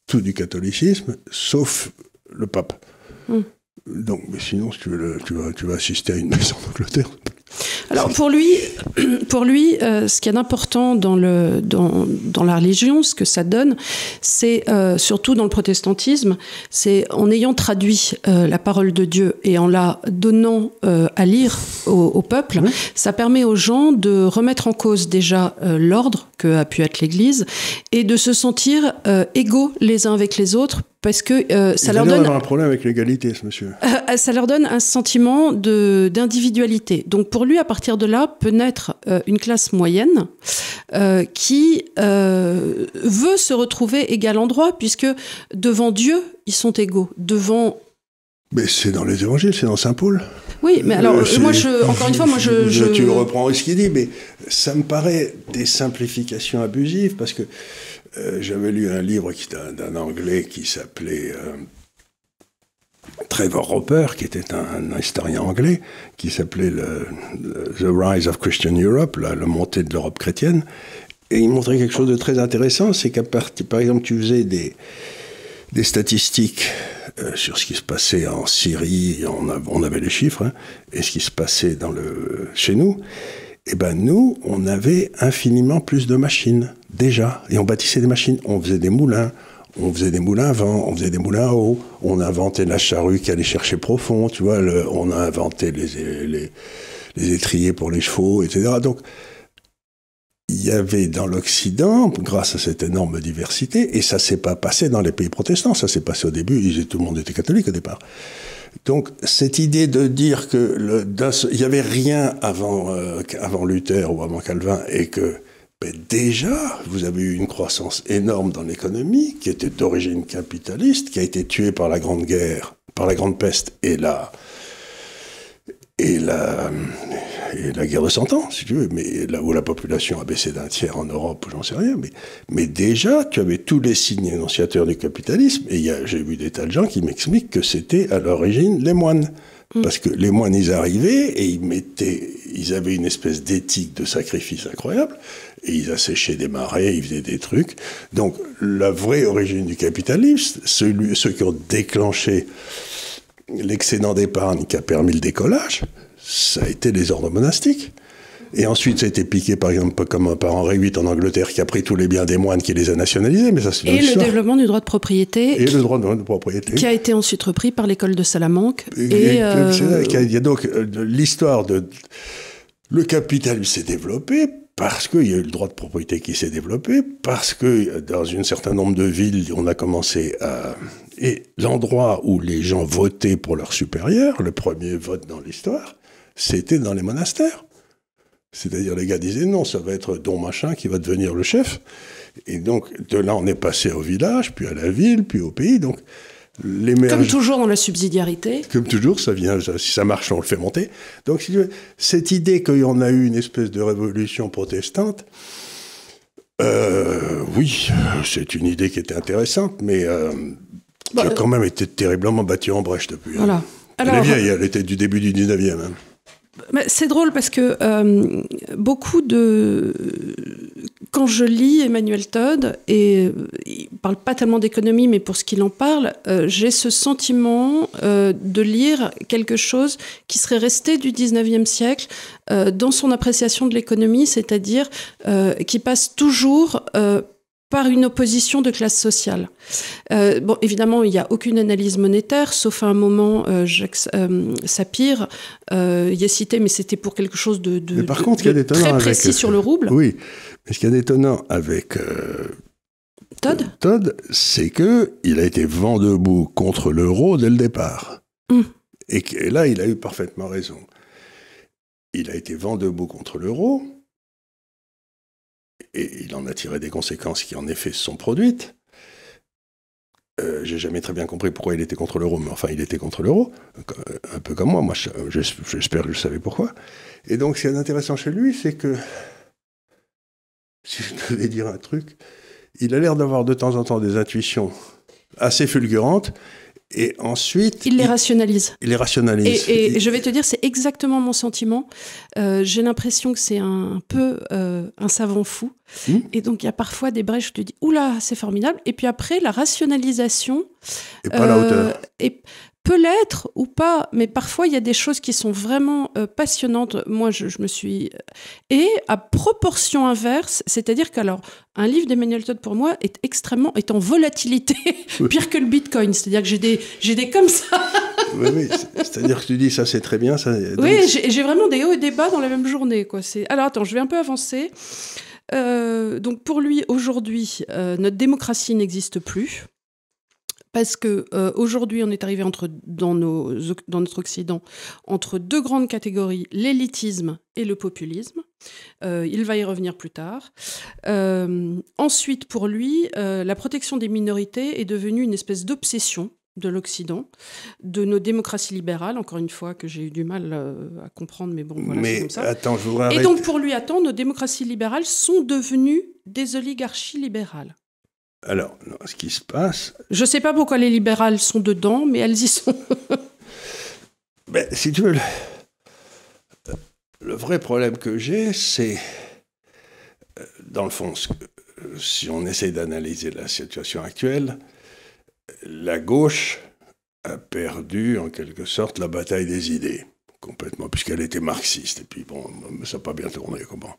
tout du catholicisme, sauf le pape. Hmm. Donc, mais sinon, si tu, veux, tu, vas, tu vas assister à une maison en Angleterre, alors pour lui, [CLEARS THROAT] pour lui euh, ce qui est important dans, le, dans, la religion, ce que ça donne, c'est euh, surtout dans le protestantisme, c'est en ayant traduit euh, la parole de Dieu et en la donnant à lire au, peuple, ça permet aux gens de remettre en cause déjà l'ordre que a pu être l'Église et de se sentir égaux les uns avec les autres parce que euh, ça leur donne avoir un problème avec l'égalité, ce monsieur. Euh, euh, ça leur donne un sentiment de d'individualité. Donc pour lui, à partir de là, peut naître une classe moyenne qui veut se retrouver égal droit, puisque devant Dieu, ils sont égaux. Devant mais c'est dans les évangiles, c'est dans Saint Paul. Oui, mais alors, moi, je, encore une fois, moi, je, je... Tu reprends ce qu'il dit, mais ça me paraît des simplifications abusives, parce que euh, j'avais lu un livre d'un Anglais qui s'appelait euh, Trevor Roper, qui était un, historien anglais, qui s'appelait The Rise of Christian Europe, la, montée de l'Europe chrétienne. Et il montrait quelque chose de très intéressant, c'est qu'à partir, par exemple, tu faisais des, des statistiques euh, sur ce qui se passait en Syrie, on, avait les chiffres, hein, et ce qui se passait dans le, chez nous eh ben nous, on avait infiniment plus de machines, déjà. Et on bâtissait des machines, on faisait des moulins, on faisait des moulins à vent, on faisait des moulins à eau, on inventait la charrue qui allait chercher profond, tu vois, on a inventé les, étriers pour les chevaux, etc. Donc, il y avait dans l'Occident, grâce à cette énorme diversité, et ça s'est pas passé dans les pays protestants, ça s'est passé au début, tout le monde était catholique au départ. Donc cette idée de dire que il n'y avait rien avant, euh, avant Luther ou avant Calvin et que ben, déjà vous avez eu une croissance énorme dans l'économie qui était d'origine capitaliste, qui a été tuée par la Grande Guerre, par la Grande Peste et la, et la, la guerre de 100 ans, si tu veux, mais là où la population a baissé d'un tiers en Europe, j'en sais rien, mais, mais déjà, tu avais tous les signes énonciateurs du capitalisme, et j'ai vu des tas de gens qui m'expliquent que c'était à l'origine les moines. Mm. Parce que les moines, ils arrivaient et ils mettaient, ils avaient une espèce d'éthique de sacrifice incroyable, et ils asséchaient des marais, ils faisaient des trucs. Donc, la vraie origine du capitalisme, ceux qui ont déclenché l'excédent d'épargne qui a permis le décollage, ça a été les ordres monastiques. Et ensuite, ça a été piqué, par exemple, comme par Henri VIII en Angleterre, qui a pris tous les biens des moines, qui les a nationalisés. Mais ça, c'est Et le développement du droit de propriété. Et qui, le droit de, propriété. Qui a été ensuite repris par l'école de Salamanque. Et, euh, Il y a donc euh, l'histoire de. Le capital s'est développé parce qu'il y a eu le droit de propriété qui s'est développé, parce que euh, dans un certain nombre de villes, on a commencé à, et l'endroit où les gens votaient pour leur supérieur, le premier vote dans l'histoire, c'était dans les monastères. C'est-à-dire les gars disaient non, ça va être Don Machin qui va devenir le chef. Et donc de là on est passé au village, puis à la ville, puis au pays. Donc comme toujours dans la subsidiarité. Comme toujours, ça vient, si ça marche, on le fait monter. Donc cette idée qu'on a eu une espèce de révolution protestante, euh, oui, c'est une idée qui était intéressante, mais euh, qui bah, a euh, quand même été terriblement bâti en brèche depuis. Hein. Voilà. Alors, elle est vieille, elle était du début du 19e. Hein. C'est drôle parce que euh, beaucoup de. Quand je lis Emmanuel Todd, et il ne parle pas tellement d'économie, mais pour ce qu'il en parle, euh, j'ai ce sentiment de lire quelque chose qui serait resté du 19e siècle dans son appréciation de l'économie, c'est-à-dire qui passe toujours par une opposition de classe sociale. Euh, bon, évidemment, il n'y a aucune analyse monétaire, sauf à un moment, euh, Jacques euh, Sapir euh, y est cité, mais c'était pour quelque chose de, par très précis sur le rouble. Oui, mais ce qui est étonnant avec Todd, Todd c'est que il a été vent debout contre l'euro dès le départ. Hum. Et, et là, il a eu parfaitement raison. Il a été vent debout contre l'euro, et il en a tiré des conséquences qui en effet se sont produites. Euh, j'ai jamais très bien compris pourquoi il était contre l'euro, mais enfin, il était contre l'euro, euh, un peu comme moi. Moi, euh, j'espère que je savais pourquoi. Et donc, ce qui est intéressant chez lui, c'est que, si je devais dire un truc, il a l'air d'avoir de temps en temps des intuitions assez fulgurantes et ensuite. Il les rationalise. Il les rationalise. Et, je vais te dire, c'est exactement mon sentiment. Euh, j'ai l'impression que c'est un, peu euh, un savant fou. Hmm? Et donc, il y a parfois des brèches, je te dis, oula, c'est formidable. Et puis après, la rationalisation. Et pas la hauteur. Euh, peut l'être ou pas, mais parfois il y a des choses qui sont vraiment euh, passionnantes. Moi, je, me suis... Euh, et à proportion inverse, c'est-à-dire qu'alors, un livre d'Emmanuel Todd pour moi est extrêmement... est en volatilité, [LAUGHS] pire que le Bitcoin. C'est-à-dire que j'ai des, des comme ça. [LAUGHS] oui, oui. C'est-à-dire que tu dis ça c'est très bien. Ça, Oui, j'ai, vraiment des hauts et des bas dans la même journée. Quoi. C'est... Alors attends, je vais un peu avancer. Euh, donc pour lui, aujourd'hui, notre démocratie n'existe plus parce que euh, aujourd'hui on est arrivé entre dans nos dans notre occident entre deux grandes catégories l'élitisme et le populisme euh, il va y revenir plus tard euh, ensuite pour lui la protection des minorités est devenue une espèce d'obsession de l'Occident, de nos démocraties libérales, encore une fois que j'ai eu du mal à comprendre, mais bon, voilà, c'est comme ça. Attends, je vous Et donc pour lui, attends, nos démocraties libérales sont devenues des oligarchies libérales. Alors, ce qui se passe. Je ne sais pas pourquoi les libérales sont dedans, mais elles y sont. [LAUGHS] ben, si tu veux, le, vrai problème que j'ai, c'est, euh, dans le fond, si on essaie d'analyser la situation actuelle, la gauche a perdu en quelque sorte la bataille des idées, complètement, puisqu'elle était marxiste. Et puis, bon, ça n'a pas bien tourné, comment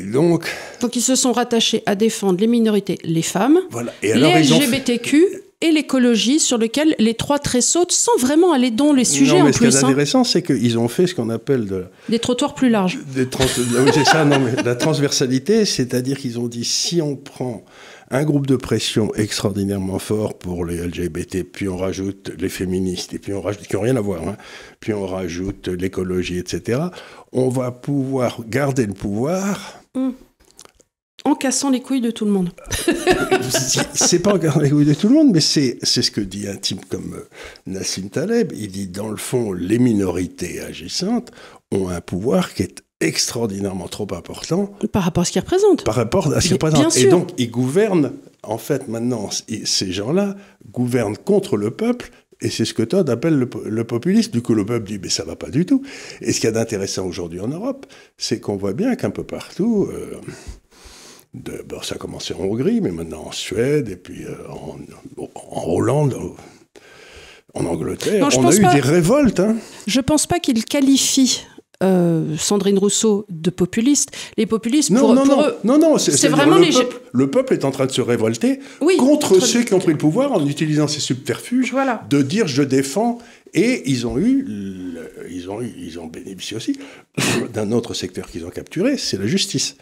donc. ils se sont rattachés à défendre les minorités, les femmes, les LGBTQ et l'écologie, sur lequel les trois sautent sans vraiment aller dans les sujets en ce plus. Ce hein. qui est intéressant, c'est qu'ils ont fait ce qu'on appelle de... des trottoirs plus larges. Ah c'est ça, non, mais la transversalité, c'est-à-dire qu'ils ont dit si on prend un groupe de pression extraordinairement fort pour les LGBT, puis on rajoute les féministes, et puis on rajoute, qui n'ont rien à voir, hein, puis on rajoute l'écologie, etc., on va pouvoir garder le pouvoir Mm. En cassant les couilles de tout le monde. [LAUGHS] c'est pas en cassant les couilles de tout le monde, mais c'est ce que dit un type comme euh, Nassim Taleb. Il dit, dans le fond, les minorités agissantes ont un pouvoir qui est extraordinairement trop important. Par rapport à ce qu'ils représentent. Par rapport à ce qu'ils représentent. Et donc, ils gouvernent, en fait, maintenant, ces gens-là gouvernent contre le peuple et c'est ce que Todd appelle le, populisme. Du coup, le peuple dit, mais ça va pas du tout. Et ce qu'il y a d'intéressant aujourd'hui en Europe, c'est qu'on voit bien qu'un peu partout, euh, ça a commencé en Hongrie, mais maintenant en Suède, et puis euh, en, Hollande, en Angleterre, on a eu des révoltes. Hein. Je pense pas qu'il qualifie euh, Sandrine Rousseau de populiste. Les populistes, non, pour, non, eux, c'est vraiment le peuple, le peuple est en train de se révolter contre, ceux qui ont pris le pouvoir en utilisant ces subterfuges de dire je défends. Et ils ont eu, ils ont eu, ils ont bénéficié aussi [COUGHS] d'un autre secteur qu'ils ont capturé, c'est la justice.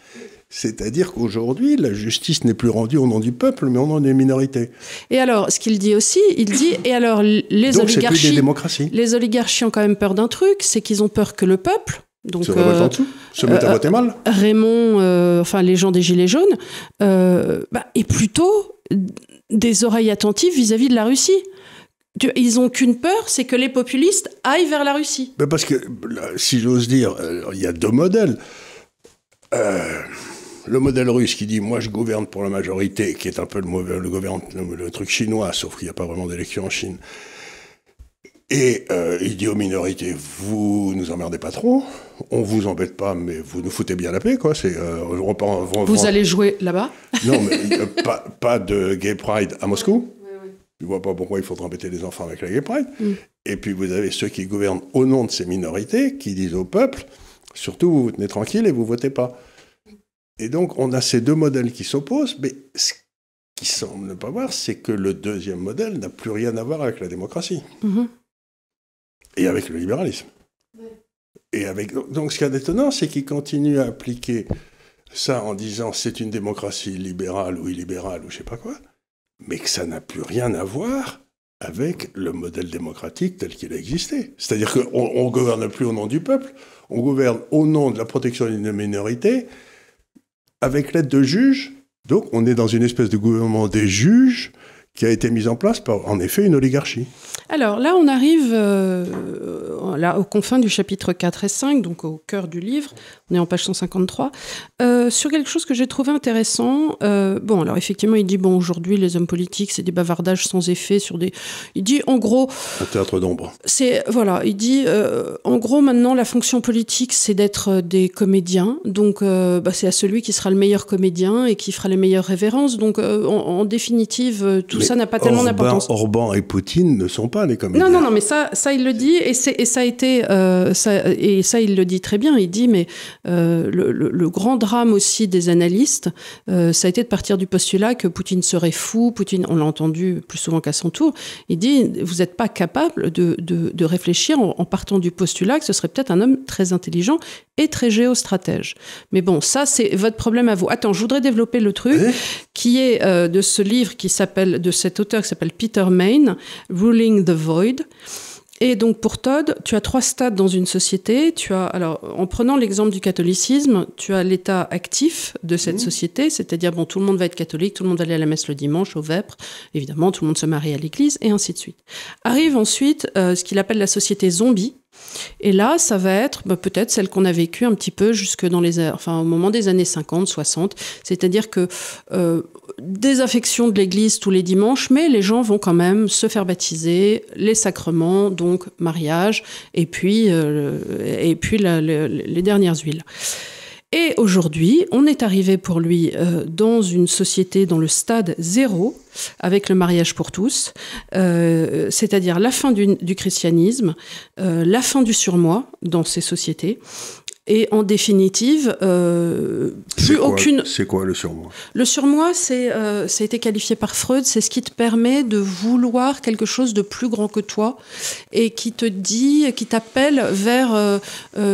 C'est-à-dire qu'aujourd'hui, la justice n'est plus rendue au nom du peuple, mais au nom des minorités. Et alors, ce qu'il dit aussi, il dit, et alors les donc, oligarchies... Plus des démocraties. Les oligarchies ont quand même peur d'un truc, c'est qu'ils ont peur que le peuple, donc, se euh, se mette à euh, voter mal. Raymond, euh, enfin les gens des Gilets jaunes, euh, bah, et plutôt des oreilles attentives vis-à-vis de la Russie. Ils n'ont qu'une peur, c'est que les populistes aillent vers la Russie. parce que, si j'ose dire, il y a deux modèles le modèle russe qui dit moi je gouverne pour la majorité, qui est un peu le, le, truc chinois, sauf qu'il n'y a pas vraiment d'élection en Chine. Et euh, il dit aux minorités, vous nous emmerdez pas trop, on vous embête pas, mais vous nous foutez bien la paix, quoi. C'est, euh, vous allez jouer là-bas [LAUGHS] Non, mais euh, pas, de gay pride à Moscou. Je ne vois pas pourquoi il faudrait embêter les enfants avec la gay pride. Mm. Et puis vous avez ceux qui gouvernent au nom de ces minorités, qui disent au peuple, surtout vous vous tenez tranquille et vous votez pas. Et donc, on a ces deux modèles qui s'opposent, mais ce qui semble ne pas voir, c'est que le deuxième modèle n'a plus rien à voir avec la démocratie. Mhm. Et avec le libéralisme. Et Donc, ce qui est étonnant, c'est qu'il continue à appliquer ça en disant c'est une démocratie libérale ou illibérale ou je sais pas quoi, mais que ça n'a plus rien à voir avec le modèle démocratique tel qu'il a existé. C'est-à-dire qu'on ne gouverne plus au nom du peuple, on gouverne au nom de la protection d'une minorité avec l'aide de juges. Donc, on est dans une espèce de gouvernement des juges qui a été mise en place par, en effet, une oligarchie. Alors là, on arrive euh, là, aux confins du chapitre 4 et 5, donc au cœur du livre, on est en page 153, euh, sur quelque chose que j'ai trouvé intéressant. Euh, bon, alors effectivement, il dit, bon, aujourd'hui, les hommes politiques, c'est des bavardages sans effet sur des... Il dit, en gros... Un théâtre d'ombre. C'est, voilà, il dit, en gros, maintenant, la fonction politique, c'est d'être des comédiens, donc bah, c'est à celui qui sera le meilleur comédien et qui fera les meilleures révérences, donc en, en, définitive, tout ça n'a pas tellement d'importance. Orban et Poutine ne sont pas les comédiens. Non, non, non, mais ça, ça il le dit et, ça a été euh, ça, et ça il le dit très bien. Il dit mais euh, le, grand drame aussi des analystes, euh, ça a été de partir du postulat que Poutine serait fou. Poutine, on l'a entendu plus souvent qu'à son tour. Il dit vous n'êtes pas capable de, réfléchir en, partant du postulat que ce serait peut-être un homme très intelligent et très géostratège. Mais bon, ça c'est votre problème à vous. Attends, je voudrais développer le truc qui est de ce livre qui s'appelle de cet auteur qui s'appelle Peter Main, Ruling the Void. Et donc pour Todd, tu as trois stades dans une société. Tu as, alors, en prenant l'exemple du catholicisme, tu as l'état actif de cette mmh. société, c'est-à-dire bon, tout le monde va être catholique, tout le monde va aller à la messe le dimanche, au vêpres, évidemment, tout le monde se marie à l'église, et ainsi de suite. Arrive ensuite euh, ce qu'il appelle la société zombie, et là, ça va être bah, peut-être celle qu'on a vécue un petit peu jusque dans les, enfin, au moment des années 50, 60. C'est-à-dire que désaffection euh, des de l'Église tous les dimanches, mais les gens vont quand même se faire baptiser, les sacrements, donc mariage, et puis, euh, et puis les dernières huiles. Et aujourd'hui, on est arrivé pour lui euh, dans une société dans le stade zéro, avec le mariage pour tous, euh, c'est-à-dire la fin du, christianisme, euh, la fin du surmoi dans ces sociétés, et en définitive, euh, plus aucune. C'est quoi le surmoi Le surmoi, c'est, euh, ça a été qualifié par Freud, c'est ce qui te permet de vouloir quelque chose de plus grand que toi et qui te dit, qui t'appelle vers euh,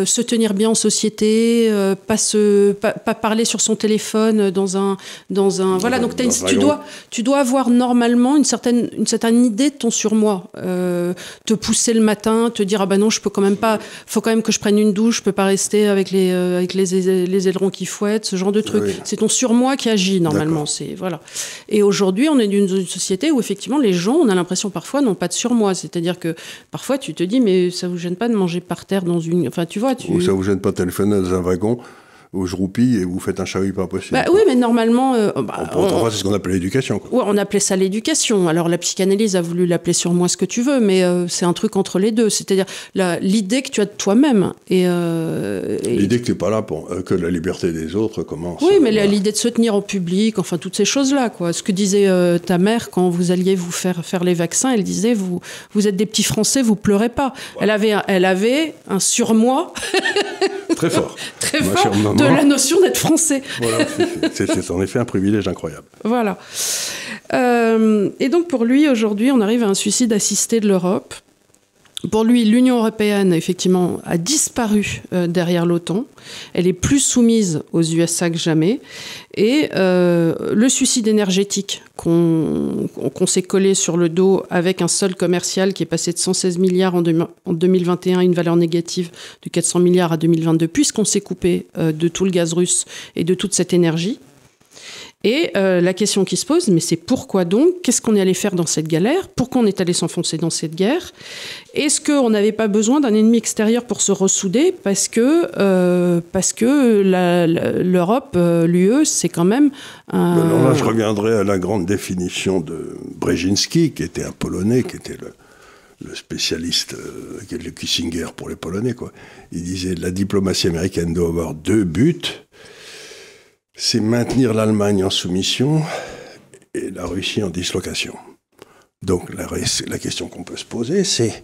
se tenir bien en société, pas, se, pas, parler sur son téléphone dans un. Dans un voilà, donc tu, dois, tu dois avoir normalement une certaine, une certaine idée de ton surmoi. te pousser le matin, te dire, ah ben non, je peux quand même pas, faut quand même que je prenne une douche, je peux pas rester avec les, euh, avec les, les, ailerons qui fouettent, ce genre de truc. C'est ton surmoi qui agit normalement. C'est voilà. Et aujourd'hui, on est dans une société où effectivement les gens, on a l'impression parfois, n'ont pas de surmoi. C'est-à-dire que parfois tu te dis, mais ça vous gêne pas de manger par terre dans une. Enfin, tu vois, Ou ça vous gêne pas de téléphoner dans un wagon je et vous faites un chahut pas possible. Bah oui, mais normalement. Euh, bah, c'est ce qu'on appelait l'éducation. Oui, on appelait ça l'éducation. Alors la psychanalyse a voulu l'appeler sur moi ce que tu veux, mais euh, c'est un truc entre les deux. C'est-à-dire l'idée que tu as de toi-même. Et, euh, L'idée que tu n'es pas là pour euh, que la liberté des autres commence. Oui, mais l'idée de se tenir en public, enfin toutes ces choses-là. quoi. Ce que disait ta mère quand vous alliez vous faire faire les vaccins, elle disait vous, vous êtes des petits Français, vous pleurez pas. Elle, avait, elle avait un surmoi. [LAUGHS] Très fort. [LAUGHS] Très fort de la notion d'être français. c'est en effet un privilège incroyable. Voilà. Euh, et donc pour lui, aujourd'hui, on arrive à un suicide assisté de l'Europe. Pour lui, l'Union européenne, effectivement, a disparu euh, derrière l'OTAN. Elle est plus soumise aux USA que jamais. Et euh, le suicide énergétique qu'on s'est collé sur le dos avec un sol commercial qui est passé de 116 milliards en, en 2021 à une valeur négative de 400 milliards à 2022, puisqu'on s'est coupé euh, de tout le gaz russe et de toute cette énergie. Et euh, la question qui se pose, mais c'est pourquoi donc Qu'est-ce qu'on est allé faire dans cette galère Pourquoi on est allé s'enfoncer dans cette guerre Est-ce qu'on n'avait pas besoin d'un ennemi extérieur pour se ressouder Parce que, euh, parce que l'Europe, euh, l'UE, c'est quand même un... Alors là, je reviendrai à la grande définition de Brzezinski, qui était un Polonais, qui était le le spécialiste, euh, le Kissinger pour les Polonais, Il disait la diplomatie américaine doit avoir deux buts c'est maintenir l'Allemagne en soumission et la Russie en dislocation. Donc la, question qu'on peut se poser, c'est,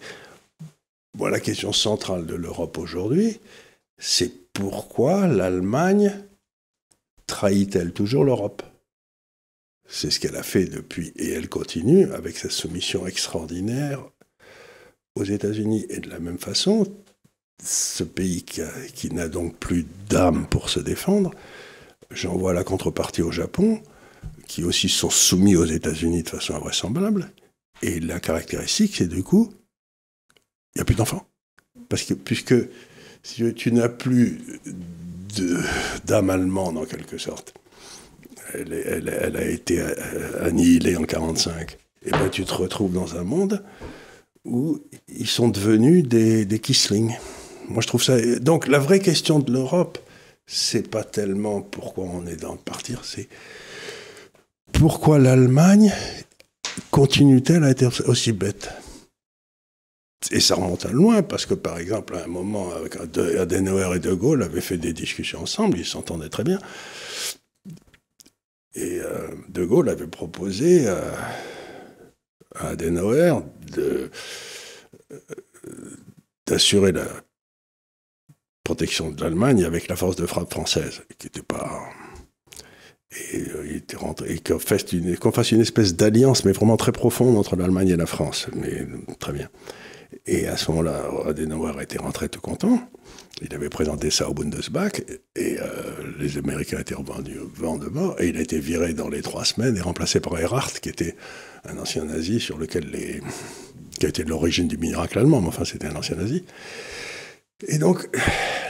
voilà, la question centrale de l'Europe aujourd'hui, c'est pourquoi l'Allemagne trahit-elle toujours l'Europe C'est ce qu'elle a fait depuis et elle continue avec sa soumission extraordinaire aux États-Unis. Et de la même façon, ce pays qui, n'a donc plus d'âme pour se défendre, J'envoie la contrepartie au Japon, qui aussi sont soumis aux États-Unis de façon invraisemblable. Et la caractéristique, c'est du coup, il n'y a plus d'enfants. Parce que, puisque si tu n'as plus d'âme allemande, en quelque sorte, elle, a été euh, annihilée en 1945, et eh ben tu te retrouves dans un monde où ils sont devenus des, des Kissling. Moi, je trouve ça. Donc, la vraie question de l'Europe, c'est pas tellement pourquoi on est dans le partir, c'est pourquoi l'Allemagne continue-t-elle à être aussi bête et ça remonte à loin, parce que par exemple, à un moment, Adenauer et De Gaulle avaient fait des discussions ensemble, ils s'entendaient très bien. Et euh, De Gaulle avait proposé euh, à Adenauer euh, d'assurer la protection de l'Allemagne avec la force de frappe française, qui n'était pas. Et, euh, et qu'on fasse, une espèce d'alliance, mais vraiment très profonde, entre l'Allemagne et la France. Mais euh, très bien. Et à ce moment-là, Adenauer était rentré tout content. Il avait présenté ça au Bundesbach et euh, les Américains étaient au vent de mort. Et il a été viré dans les trois semaines et remplacé par Erhardt, qui était un ancien nazi sur lequel les. qui a été de l'origine du miracle allemand, mais enfin, c'était un ancien nazi. Et donc,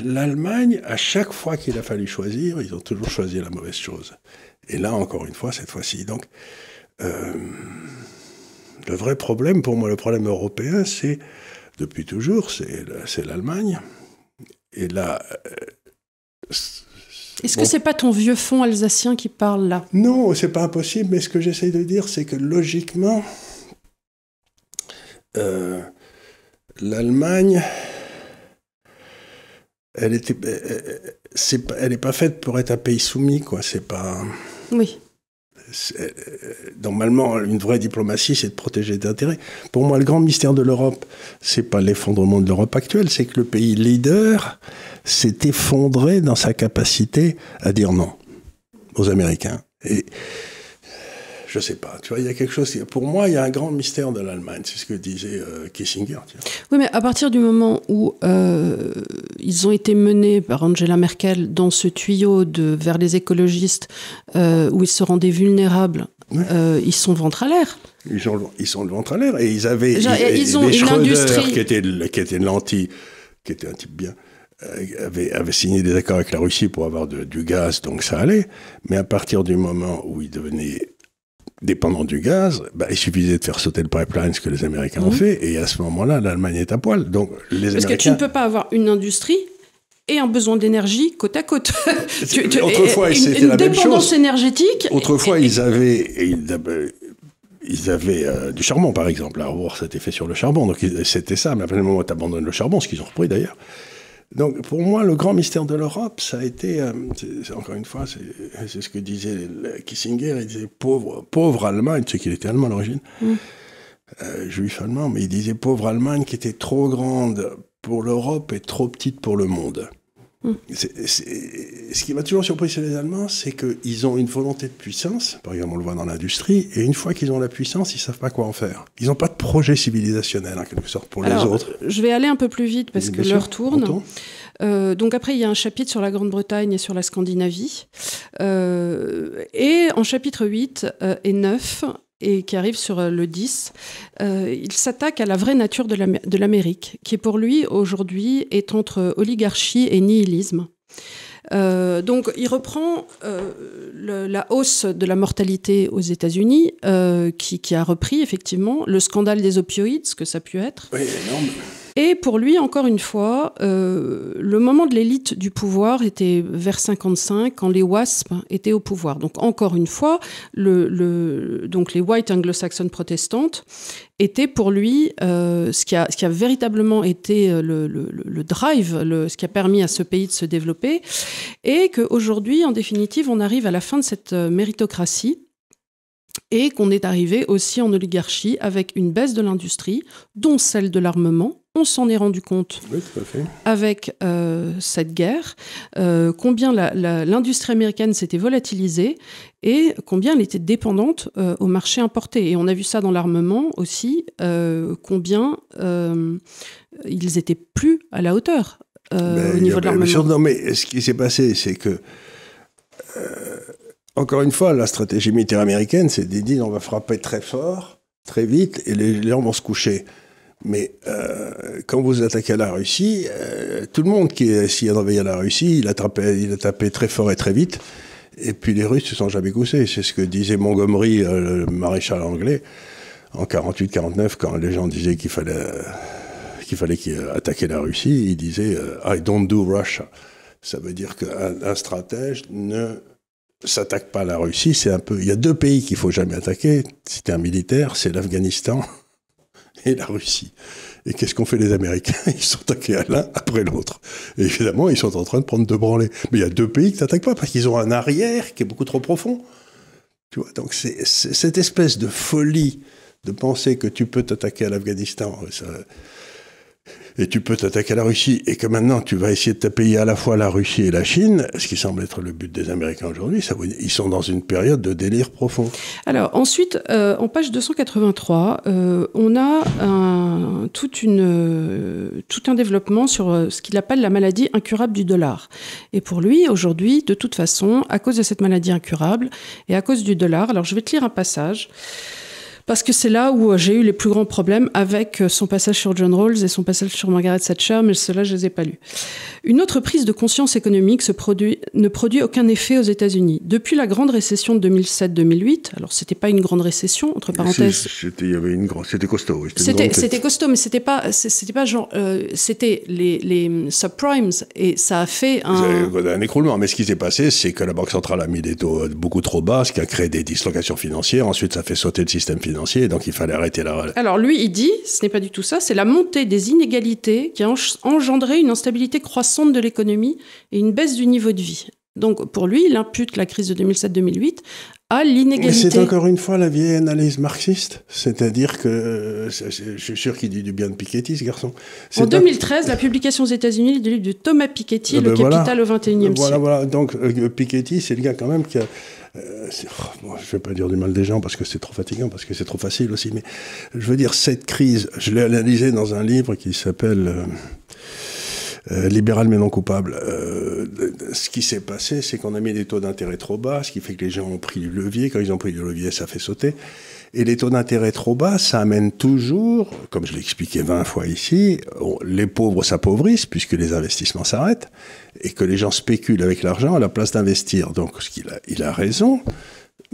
l'Allemagne, à chaque fois qu'il a fallu choisir, ils ont toujours choisi la mauvaise chose. Et là, encore une fois, cette fois-ci. Donc, euh, le vrai problème, pour moi, le problème européen, c'est, depuis toujours, c'est l'Allemagne. Et là. Euh, est-ce que que c'est pas ton vieux fond alsacien qui parle là Non, c'est pas impossible, mais ce que j'essaye de dire, c'est que logiquement, euh, l'Allemagne elle était, n'est euh, euh, euh, pas faite pour être un pays soumis, quoi. C'est pas. Oui. Normalement, une vraie diplomatie, c'est de protéger des intérêts. Pour moi, le grand mystère de l'Europe, c'est pas l'effondrement de l'Europe actuelle, c'est que le pays leader s'est effondré dans sa capacité à dire non aux Américains. Et je sais pas. Tu vois, il y a quelque chose. Pour moi, il y a un grand mystère de l'Allemagne. C'est ce que disait euh, Kissinger. Oui, mais à partir du moment où euh, ils ont été menés par Angela Merkel dans ce tuyau de vers les écologistes, euh, où ils se rendaient vulnérables, ils sont ventre à l'air. Ils ils sont le ventre à l'air et ils avaient ils, ont une industrie qui était qui était l'anti, qui était un type bien. Avait, avait, signé des accords avec la Russie pour avoir du gaz, donc ça allait. Mais à partir du moment où ils devenaient dépendant du gaz, bah, il suffisait de faire sauter le pipeline, ce que les Américains ont mhm. fait, et à ce moment-là, l'Allemagne est à poil. Donc, les Parce que tu ne peux pas avoir une industrie et un besoin d'énergie côte à côte. autrefois, dépendance énergétique. Autrefois, ils avaient, ils avaient, euh, du charbon, par exemple. à revoir cet fait sur le charbon. Donc, c'était ça. Mais à partir moment où tu abandonnes le charbon, ce qu'ils ont repris d'ailleurs, donc pour moi, le grand mystère de l'Europe, ça a été, euh, encore une fois, c'est ce que disait Kissinger, il disait pauvre, pauvre Allemagne, tu sais qu'il était allemand à l'origine, mm. euh, juif allemand, mais il disait pauvre Allemagne qui était trop grande pour l'Europe et trop petite pour le monde. Mm. ce qui m'a toujours surpris chez les Allemands, c'est qu'ils ont une volonté de puissance, par exemple on le voit dans l'industrie, et une fois qu'ils ont la puissance, ils savent pas quoi en faire. Ils n'ont pas de projet civilisationnel, en quelque sorte, pour les autres. Je vais aller un peu plus vite parce que l'heure tourne. Euh, donc après, il y a un chapitre sur la Grande-Bretagne et sur la Scandinavie. Euh, et en chapitre 8 euh, et 9, et qui arrive sur euh, le 10, euh, il s'attaque à la vraie nature de l'Amérique, qui pour lui aujourd'hui est entre euh, oligarchie et nihilisme. donc, il reprend la hausse de la mortalité aux États-Unis, qui, qui, a repris effectivement le scandale des opioïdes, ce que ça a pu être. Oui, énorme. Et pour lui, encore une fois, euh, le moment de l'élite du pouvoir était vers 55, quand les WASP étaient au pouvoir. Donc encore une fois, le, donc les white anglo saxons protestantes étaient pour lui euh, ce, qui a, qui a, véritablement été euh, le, drive, le, ce qui a permis à ce pays de se développer, et qu'aujourd'hui, en définitive, on arrive à la fin de cette méritocratie et qu'on est arrivé aussi en oligarchie avec une baisse de l'industrie, dont celle de l'armement, on s'en est rendu compte avec euh, cette guerre, euh, combien l'industrie américaine s'était volatilisée et combien elle était dépendante euh, au marché importé. Et on a vu ça dans l'armement aussi, combien ils étaient plus à la hauteur ben, au niveau de l'armement. Non, mais ce qui s'est passé, c'est que encore une fois, la stratégie militaire américaine, c'est de on va frapper très fort, très vite, et les gens vont se coucher. Mais euh, quand vous attaquez la Russie, euh, tout le monde qui s'y d'envahir à la Russie, il a, tapé, il tapé très fort et très vite. Et puis les Russes ne se sont jamais coussés. C'est ce que disait Montgomery, euh, le maréchal anglais, en 48-49, quand les gens disaient qu'il fallait qu'il fallait attaquer la Russie. Il disait I don't do Russia. Ça veut dire qu'un stratège ne s'attaque pas à la Russie. C'est un peu. Il y a deux pays qu'il faut jamais attaquer. Si un militaire, c'est l'Afghanistan [LAUGHS] et la Russie. Et qu'est-ce qu'ont fait les Américains [LAUGHS] Ils sont attaqués à l'un après l'autre. Et évidemment, ils sont en train de prendre deux branlées. Mais il y a deux pays qui ne t'attaquent pas parce qu'ils ont un arrière qui est beaucoup trop profond. Tu vois, donc c'est cette espèce de folie de penser que tu peux t'attaquer à l'Afghanistan, et tu peux t'attaquer à la Russie, et que maintenant tu vas essayer de t'appuyer à la fois la Russie et la Chine, ce qui semble être le but des Américains aujourd'hui, ça ils sont dans une période de délire profond. Alors ensuite, euh, en page 283, euh, on a euh, tout un développement sur ce qu'il appelle la maladie incurable du dollar. Et pour lui, aujourd'hui, de toute façon, à cause de cette maladie incurable et à cause du dollar, alors je vais te lire un passage parce que c'est là où euh, j'ai eu les plus grands problèmes avec euh, son passage sur John Rawls et son passage sur Margaret Thatcher, mais cela, je ne les ai pas lus. Une autre prise de conscience économique se produit, ne produit aucun effet aux États-Unis. Depuis la grande récession de 2007-2008, alors c'était pas une grande récession, entre ah, parenthèses. C'était, y avait une grande, c'était costaud. c'était, costaud, mais c'était pas, c'était pas genre, euh, c'était les, les, mm, subprimes et ça a fait un... un écroulement. Mais ce qui s'est passé, c'est que la Banque centrale a mis des taux beaucoup trop bas, ce qui a créé des dislocations financières. Ensuite, ça a fait sauter le système financier financier, donc il fallait arrêter la Alors lui, il dit, ce n'est pas du tout ça, c'est la montée des inégalités qui a engendré une instabilité croissante de l'économie et une baisse du niveau de vie. Donc pour lui, il impute la crise de 2007-2008 ah, l'inégalité. C'est encore une fois la vieille analyse marxiste, c'est-à-dire que euh, je suis sûr qu'il dit du bien de Piketty, ce garçon. En 2013, la publication aux États-Unis du livre de Thomas Piketty, ah Le ben Capital au XXIe siècle. Voilà, voilà. Donc euh, Piketty, c'est le gars quand même qui a. Euh, oh, je ne vais pas dire du mal des gens parce que c'est trop fatigant, parce que c'est trop facile aussi, mais je veux dire, cette crise, je l'ai analysée dans un livre qui s'appelle. Euh, libéral mais non coupable. Euh, ce qui s'est passé, c'est qu'on a mis des taux d'intérêt trop bas, ce qui fait que les gens ont pris du levier. Quand ils ont pris du levier, ça fait sauter. Et les taux d'intérêt trop bas, ça amène toujours, comme je l'ai expliqué 20 fois ici, les pauvres s'appauvrissent puisque les investissements s'arrêtent et que les gens spéculent avec l'argent à la place d'investir. Donc, ce qu'il il a raison.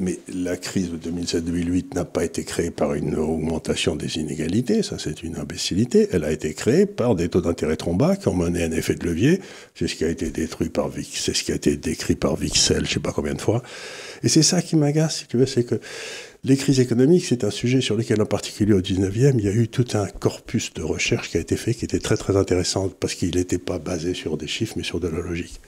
Mais la crise de 2007-2008 n'a pas été créée par une augmentation des inégalités, ça c'est une imbécilité. Elle a été créée par des taux d'intérêt trop bas qui ont mené à un effet de levier. C'est ce qui a été détruit par Vic, c'est ce qui a été décrit par Vixel, je sais pas combien de fois. Et c'est ça qui m'agace, si tu veux, c'est que les crises économiques, c'est un sujet sur lequel, en particulier au 19e, il y a eu tout un corpus de recherche qui a été fait, qui était très très intéressant, parce qu'il n'était pas basé sur des chiffres, mais sur de la logique.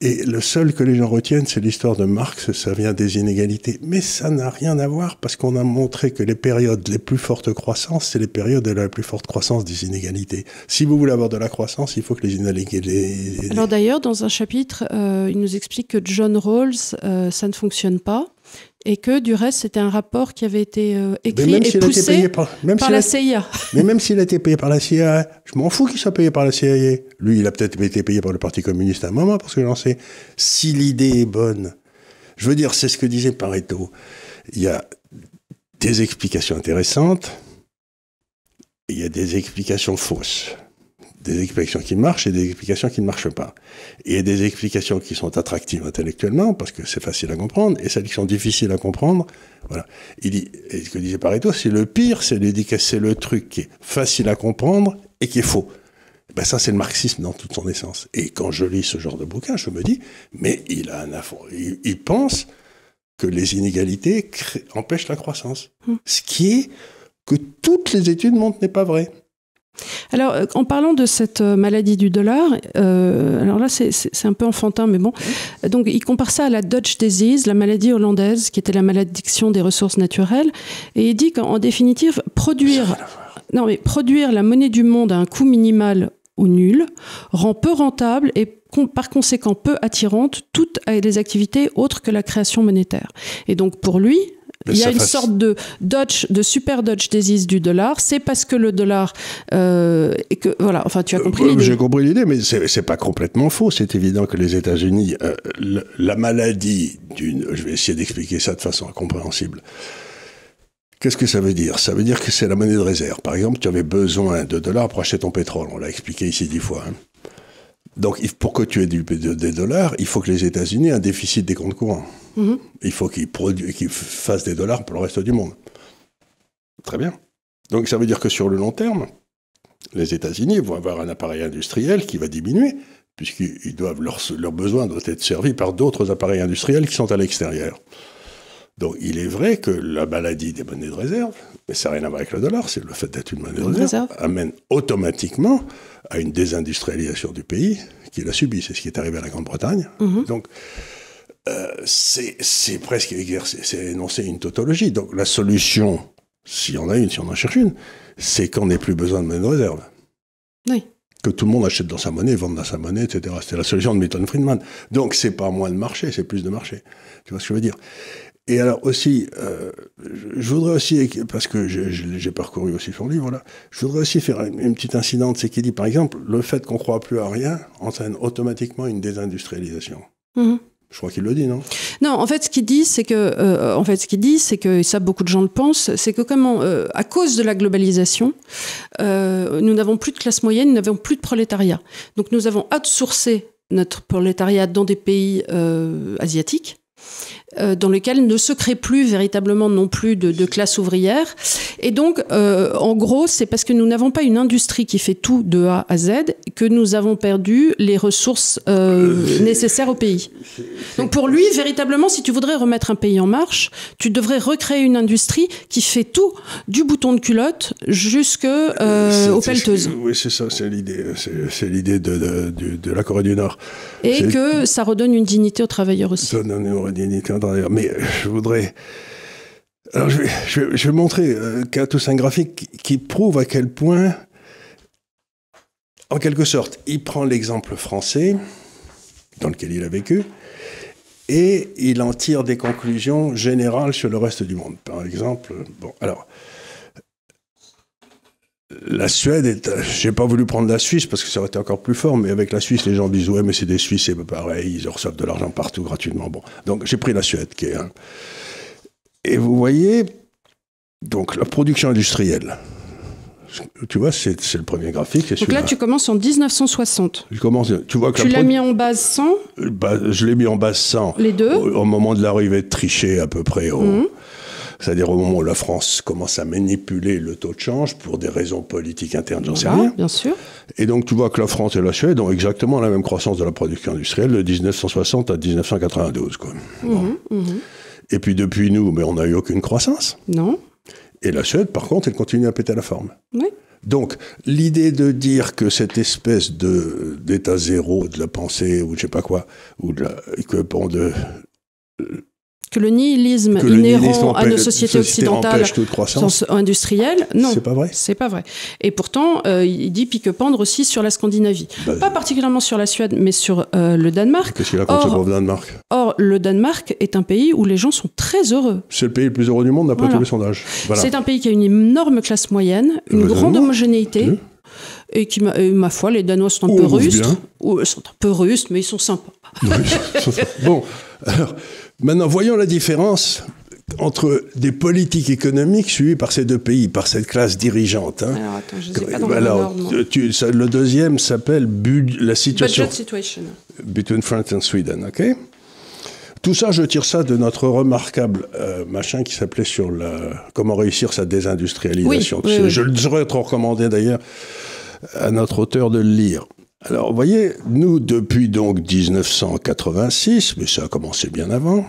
Et le seul que les gens retiennent, c'est l'histoire de Marx, ça vient des inégalités. Mais ça n'a rien à voir parce qu'on a montré que les périodes les plus fortes croissances, c'est les périodes de la plus forte croissance des inégalités. Si vous voulez avoir de la croissance, il faut que les inégalités... Alors d'ailleurs, dans un chapitre, euh, il nous explique que John Rawls, euh, ça ne fonctionne pas et que du reste c'était un rapport qui avait été euh, écrit et poussé par, la CIA. Mais même s'il a été payé par la CIA, je m'en fous qu'il soit payé par la CIA. Lui, il a peut-être été payé par le Parti communiste à un moment parce que j'en sais. Si l'idée est bonne, je veux dire, c'est ce que disait Pareto. Il y a des explications intéressantes, il y a des explications fausses des explications qui marchent et des explications qui ne marchent pas. Et des explications qui sont attractives intellectuellement, parce que c'est facile à comprendre, et celles qui sont difficiles à comprendre, voilà. Il dit, et ce que disait Pareto, c'est le pire, c'est c'est le truc qui est facile à comprendre et qui est faux. Ben ça, c'est le marxisme dans toute son essence. Et quand je lis ce genre de bouquin, je me dis, mais il a un affront. Il, pense que les inégalités empêchent la croissance. Mmh. Ce qui est que toutes les études montrent n'est pas vrai. Alors, euh, en parlant de cette euh, maladie du dollar, euh, alors là, c'est un peu enfantin, mais bon. Donc, il compare ça à la Dutch disease, la maladie hollandaise, qui était la malédiction des ressources naturelles. Et il dit qu'en définitive, produire, non, mais produire la monnaie du monde à un coût minimal ou nul rend peu rentable et par conséquent peu attirante toutes les activités autres que la création monétaire. Et donc pour lui, il y a une sorte de Dodge, de super Dodge disease du dollar. C'est parce que le dollar euh, et que voilà. Enfin, tu as compris euh, l'idée. J'ai compris l'idée, mais c'est pas complètement faux. C'est évident que les États-Unis, euh, la maladie d'une. Je vais essayer d'expliquer ça de façon incompréhensible. Qu'est-ce que ça veut dire Ça veut dire que c'est la monnaie de réserve. Par exemple, tu avais besoin de dollars pour acheter ton pétrole. On l'a expliqué ici dix fois. Hein. Donc, pour que tu aies des dollars, il faut que les États-Unis aient un déficit des comptes courants. Mhm. Il faut qu'ils fassent des dollars pour le reste du monde. Très bien. Donc, ça veut dire que sur le long terme, les États-Unis vont avoir un appareil industriel qui va diminuer, puisqu'ils doivent leurs besoins doivent être servis par d'autres appareils industriels qui sont à l'extérieur. Donc il est vrai que la maladie des monnaies de réserve, mais ça n'a rien à voir avec le dollar, c'est le fait d'être une monnaie de réserve, amène automatiquement à une désindustrialisation du pays qui l'a subie. C'est ce qui est arrivé à la Grande-Bretagne. Mhm. Donc euh, c'est presque c'est énoncer une tautologie. Donc la solution, s'il y en a une, si on en cherche une, c'est qu'on n'ait plus besoin de monnaie de réserve. Oui que tout le monde achète dans sa monnaie, vende dans sa monnaie, etc. C'est la solution de Milton Friedman. Donc c'est pas moins de marché, c'est plus de marché. Tu vois ce que je veux dire et alors aussi, euh, je voudrais aussi, parce que j'ai parcouru aussi son livre, là, je voudrais aussi faire une, petite incidente, c'est qu'il dit par exemple, le fait qu'on croit plus à rien entraîne automatiquement une désindustrialisation. Mhm. Je crois qu'il le dit, non Non, en fait, ce qu'il dit, c'est que, euh, en fait, ce qu'il dit, c'est que, et ça, beaucoup de gens le pensent, c'est que euh, à cause de la globalisation, nous n'avons plus de classe moyenne, nous n'avons plus de prolétariat. Donc, nous avons outsourcé notre prolétariat dans des pays asiatiques. Euh, dans lequel ne se crée plus véritablement non plus de, classe ouvrière. Et donc, euh, en gros, c'est parce que nous n'avons pas une industrie qui fait tout de A à Z que nous avons perdu les ressources euh, nécessaires au pays. Donc pour lui, véritablement, si tu voudrais remettre un pays en marche, tu devrais recréer une industrie qui fait tout, du bouton de culotte jusqu'aux aux pelleteuses. Oui, c'est ça, c'est l'idée. C'est l'idée de, la Corée du Nord. Et que ça redonne une dignité aux travailleurs aussi. Ça donne une dignité mais euh, je voudrais. Alors, je vais, je vais, montrer euh, tous un graphique qui prouve à quel point, en quelque sorte, il prend l'exemple français dans lequel il a vécu et il en tire des conclusions générales sur le reste du monde. Par exemple, bon, alors, la Suède J'ai pas voulu prendre la Suisse parce que ça aurait été encore plus fort, mais avec la Suisse, les gens disent Ouais, mais c'est des Suisses, c'est pareil, ils reçoivent de l'argent partout gratuitement. Bon, donc j'ai pris la Suède, qui Et vous voyez, donc la production industrielle. Tu vois, c'est le premier graphique. Donc là, tu commences en 1960. Je commence, tu vois que l'as mis en base 100 bah, Je l'ai mis en base 100. Les deux Au, moment de l'arrivée de Trichet, à peu près. Au, mmh. C'est-à-dire au moment où la France commence à manipuler le taux de change pour des raisons politiques internes, j'en sais rien. Bien sûr. Et donc tu vois que la France et la Suède ont exactement la même croissance de la production industrielle de 1960 à 1992. Quoi. Mhm, mhm. Et puis depuis nous, mais on n'a eu aucune croissance. Non. Et la Suède, par contre, elle continue à péter la forme. Oui. Donc, l'idée de dire que cette espèce de, d'état zéro de la pensée, ou je sais pas quoi, ou de la, que, bon, de, euh, que le nihilisme inhérent à nos sociétés occidentales croissance, industrielle, non. C'est pas vrai. C'est pas vrai. Et pourtant, euh, il dit pique-pendre aussi sur la Scandinavie. Bah, pas particulièrement sur la Suède, mais sur euh, le Danemark. Qu'est-ce qu'il raconte or, le Danemark Or, le Danemark est un pays où les gens sont très heureux. C'est le pays le plus heureux du monde, d'après tous les sondages. C'est un pays qui a une énorme classe moyenne, une bah, grande homogénéité. et qui, ma foi, les Danois sont un oh, peu rustres. Ou, oh, sont un peu rustres, mais ils sont sympas. bon, [LAUGHS] alors, Maintenant, voyons la différence entre des politiques économiques suivies par ces deux pays, par cette classe dirigeante. Hein. Alors, attends, je sais pas dans le, le deuxième s'appelle la situation. Budget situation. Between France and Sweden, ok Tout ça, je tire ça de notre remarquable euh, machin qui s'appelait sur la, comment réussir sa désindustrialisation. Je le serais être recommandé d'ailleurs à notre auteur de le lire. Alors, vous voyez, nous, depuis donc 1986, mais ça a commencé bien avant,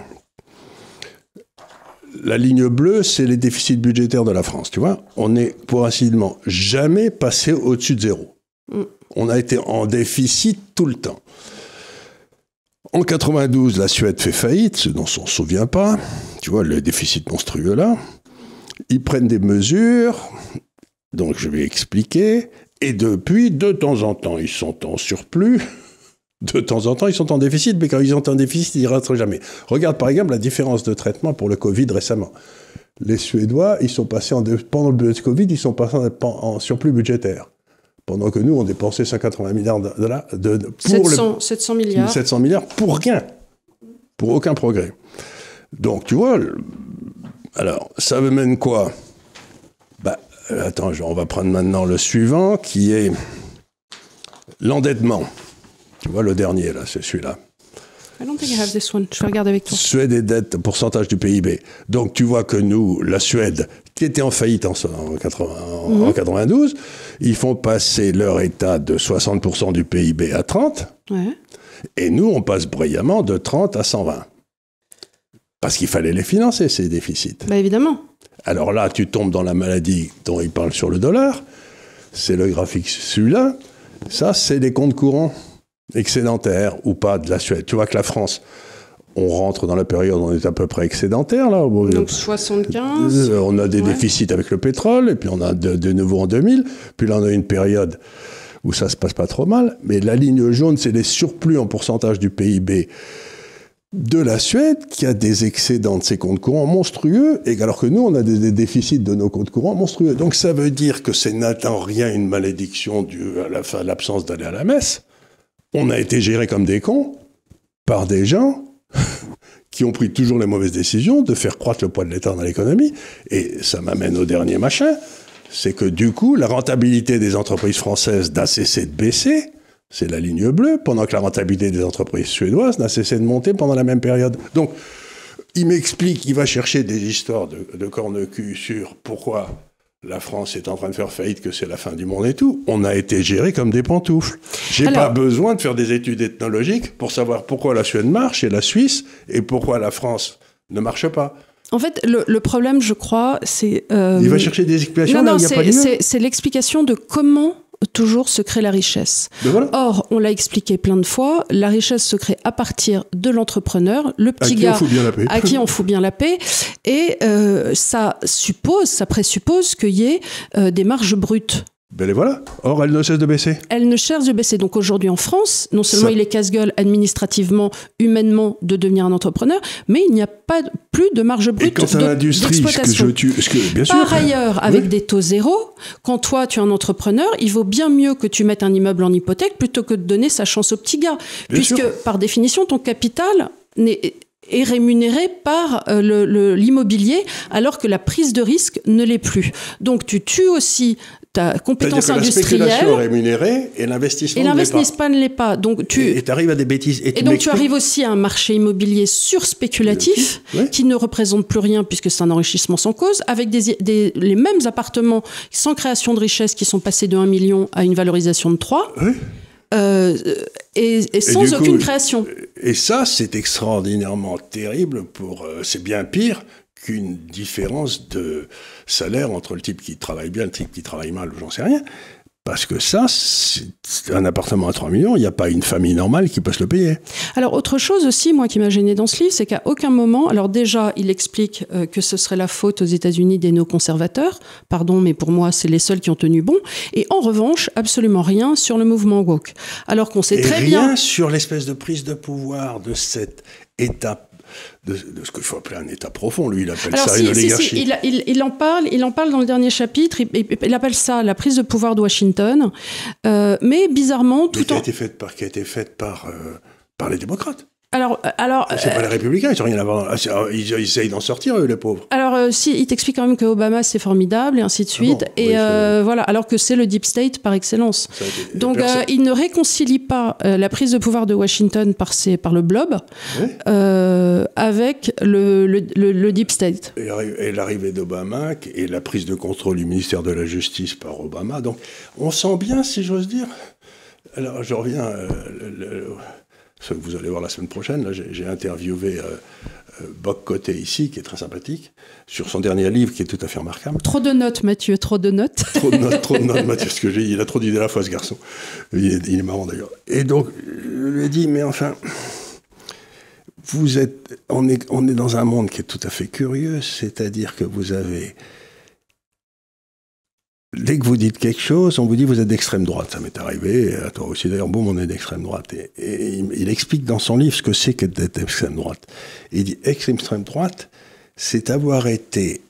la ligne bleue, c'est les déficits budgétaires de la France, tu vois. On est, pour ainsi dire, jamais passé au-dessus de zéro. Mm. On a été en déficit tout le temps. En 92, la Suède fait faillite, ce dont on ne souvient pas. Tu vois, le déficit monstrueux là. Ils prennent des mesures, donc je vais expliquer, et depuis, de temps en temps, ils sont en surplus. [LAUGHS] De temps en temps, ils sont en déficit, mais quand ils sont en déficit, ils ne rentrent jamais. Regarde par exemple la différence de traitement pour le Covid récemment. Les Suédois, ils sont passés en, pendant le Covid, ils sont passés en surplus budgétaire pendant que nous, on dépensait 180 milliards de dollars pour 700, milliards. 700 milliards pour rien, pour aucun progrès. Donc, tu vois, alors, ça mène quoi euh, attends, on va prendre maintenant le suivant qui est l'endettement. Tu vois le dernier là, c'est celui-là. I don't think have this one. Je regarde avec toi. Suède et dette, pourcentage du PIB. Donc tu vois que nous, la Suède, qui était en faillite en, 92, mhm. ils font passer leur état de 60% du PIB à 30. Et nous, on passe brillamment de 30 à 120. Parce qu'il fallait les financer, ces déficits. Bah évidemment. Alors là, tu tombes dans la maladie dont il parle sur le dollar. C'est le graphique celui-là. Ça, c'est des comptes courants excédentaires ou pas de la Suède. Tu vois que la France, on rentre dans la période où on est à peu près excédentaire. Là. Donc 75. Euh, on a des déficits avec le pétrole, et puis on a de, nouveau en 2000. Puis là, on a une période où ça se passe pas trop mal. Mais la ligne jaune, c'est les surplus en pourcentage du PIB de la Suède qui a des excédents de ses comptes courants monstrueux, et alors que nous, on a des, déficits de nos comptes courants monstrueux. Donc ça veut dire que c'est n'attend rien une malédiction due à l'absence d'aller à la messe. On a été géré comme des cons par des gens [LAUGHS] qui ont pris toujours les mauvaises décisions de faire croître le poids de l'État dans l'économie. Et ça m'amène au dernier machin, c'est que du coup, la rentabilité des entreprises françaises cessé de baisser, c'est la ligne bleue, pendant que la rentabilité des entreprises suédoises n'a cessé de monter pendant la même période. Donc, il m'explique, il va chercher des histoires de, de corne sur pourquoi la France est en train de faire faillite, que c'est la fin du monde et tout. On a été géré comme des pantoufles. J'ai pas besoin de faire des études ethnologiques pour savoir pourquoi la Suède marche et la Suisse et pourquoi la France ne marche pas. En fait, le, problème, je crois, c'est. Euh, il va chercher des explications. Non, non, c'est l'explication de comment toujours se crée la richesse. Ben Or, on l'a expliqué plein de fois, la richesse se crée à partir de l'entrepreneur, le petit gars à qui on fout bien la paix, et euh, ça suppose, ça présuppose qu'il y ait euh, des marges brutes ben voilà. Or, elle ne cesse de baisser. Elle ne cherche de baisser. Donc aujourd'hui en France, non seulement il est casse-gueule administrativement, humainement, de devenir un entrepreneur, mais il n'y a pas plus de marge brute d'exploitation. De, Par sûr, ailleurs, avec des taux zéro, quand toi tu es un entrepreneur, il vaut bien mieux que tu mettes un immeuble en hypothèque plutôt que de donner sa chance au petit gars, puisque par définition ton capital n'est est rémunéré par euh, l'immobilier alors que la prise de risque ne l'est plus. Donc tu tues aussi ta compétence que industrielle. La rémunérée et l'investissement. Et ne l'est pas. Donc tu et, tu arrives à des bêtises. Et, donc tu arrives aussi à un marché immobilier surspéculatif qui ne représente plus rien puisque c'est un enrichissement sans cause, avec des, les mêmes appartements sans création de richesse qui sont passés de 1 million à une valorisation de 3. Euh, et, sans aucune création. Et ça, c'est extraordinairement terrible pour. Euh, c'est bien pire qu'une différence de salaire entre le type qui travaille bien et le type qui travaille mal, j'en sais rien. Parce que ça, c'est un appartement à 3 millions, il n'y a pas une famille normale qui peut se le payer. Alors, autre chose aussi, moi, qui m'a gêné dans ce livre, c'est qu'à aucun moment, alors déjà, il explique euh, que ce serait la faute aux États-Unis des no-conservateurs, Pardon, mais pour moi, c'est les seuls qui ont tenu bon. Et en revanche, absolument rien sur le mouvement woke. Alors qu'on sait très bien. Rien sur l'espèce de prise de pouvoir de cette étape de, ce que faut appeler un État profond. Lui, il appelle ça une oligarchie. Il, en parle, il en parle dans le dernier chapitre. Il, appelle ça la prise de pouvoir de Washington. Euh, mais bizarrement, tout a été faite par, qui a été faite par, euh, par les démocrates. Alors, euh, alors. C'est pas euh, les républicains, ils ont rien à voir. Ah, ah, ils, essayent d'en sortir, eux, les pauvres. Alors, euh, si, ils t'expliquent quand même que Obama, c'est formidable, et ainsi de ah suite. et voilà, alors que c'est le deep state par excellence. Donc, il ne réconcilie pas la prise de pouvoir de Washington par, le blob avec le, deep state. Et, l'arrivée d'Obama et la prise de contrôle du ministère de la Justice par Obama. Donc, on sent bien, si j'ose dire. Alors, je reviens. Ce que vous allez voir la semaine prochaine. j'ai interviewé euh, euh, Boc Côté ici, qui est très sympathique, sur son dernier livre qui est tout à fait remarquable. Trop de notes, Mathieu, trop de notes. trop de notes, trop de notes, [LAUGHS] Mathieu, ce que Il a trop d'idées à la fois, ce garçon. Il est, marrant d'ailleurs. Et donc, je lui ai dit, mais enfin. Vous êtes, on est, on est dans un monde qui est tout à fait curieux, c'est-à-dire que vous avez Dès que vous dites quelque chose, on vous dit vous êtes d'extrême droite. Ça m'est arrivé, à toi aussi d'ailleurs, bon, on est d'extrême droite. Et, il, explique dans son livre ce que c'est qu'être d'extrême droite. Il dit extrême droite, c'est avoir été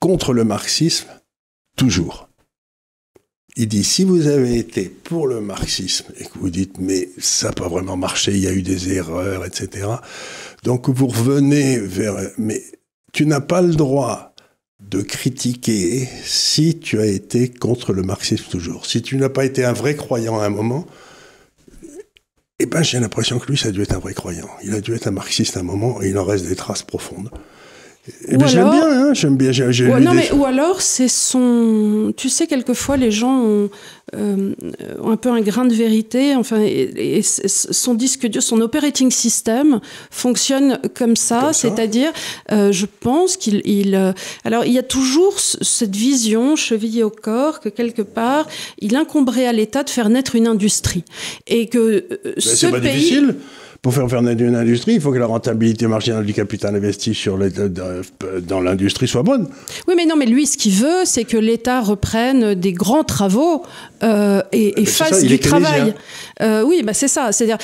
contre le marxisme toujours. Il dit si vous avez été pour le marxisme et que vous dites mais ça n'a pas vraiment marché, il y a eu des erreurs, etc. Donc vous revenez vers mais tu n'as pas le droit de critiquer si tu as été contre le marxisme toujours. Si tu n'as pas été un vrai croyant à un moment, eh ben j'ai l'impression que lui, ça a dû être un vrai croyant. Il a dû être un marxiste à un moment et il en reste des traces profondes. Eh ben, hein, j'aime bien, j'aime bien. ou, mais, ou alors, c'est son. Tu sais, quelquefois, les gens ont, euh, un peu un grain de vérité. Enfin, et, son disque dur, son operating system fonctionne comme ça. C'est-à-dire, euh, je pense qu'il. Euh, alors, il y a toujours cette vision chevillée au corps que quelque part, il incomberait à l'État de faire naître une industrie. Et que ben, ce pays. Pour faire faire une industrie, il faut que la rentabilité marginale du capital investi sur euh, euh, dans l'industrie soit bonne. Oui, mais non, mais lui, ce qu'il veut, c'est que l'État reprenne des grands travaux euh, et, fasse du travail. oui, bah, c'est ça. C'est-à-dire,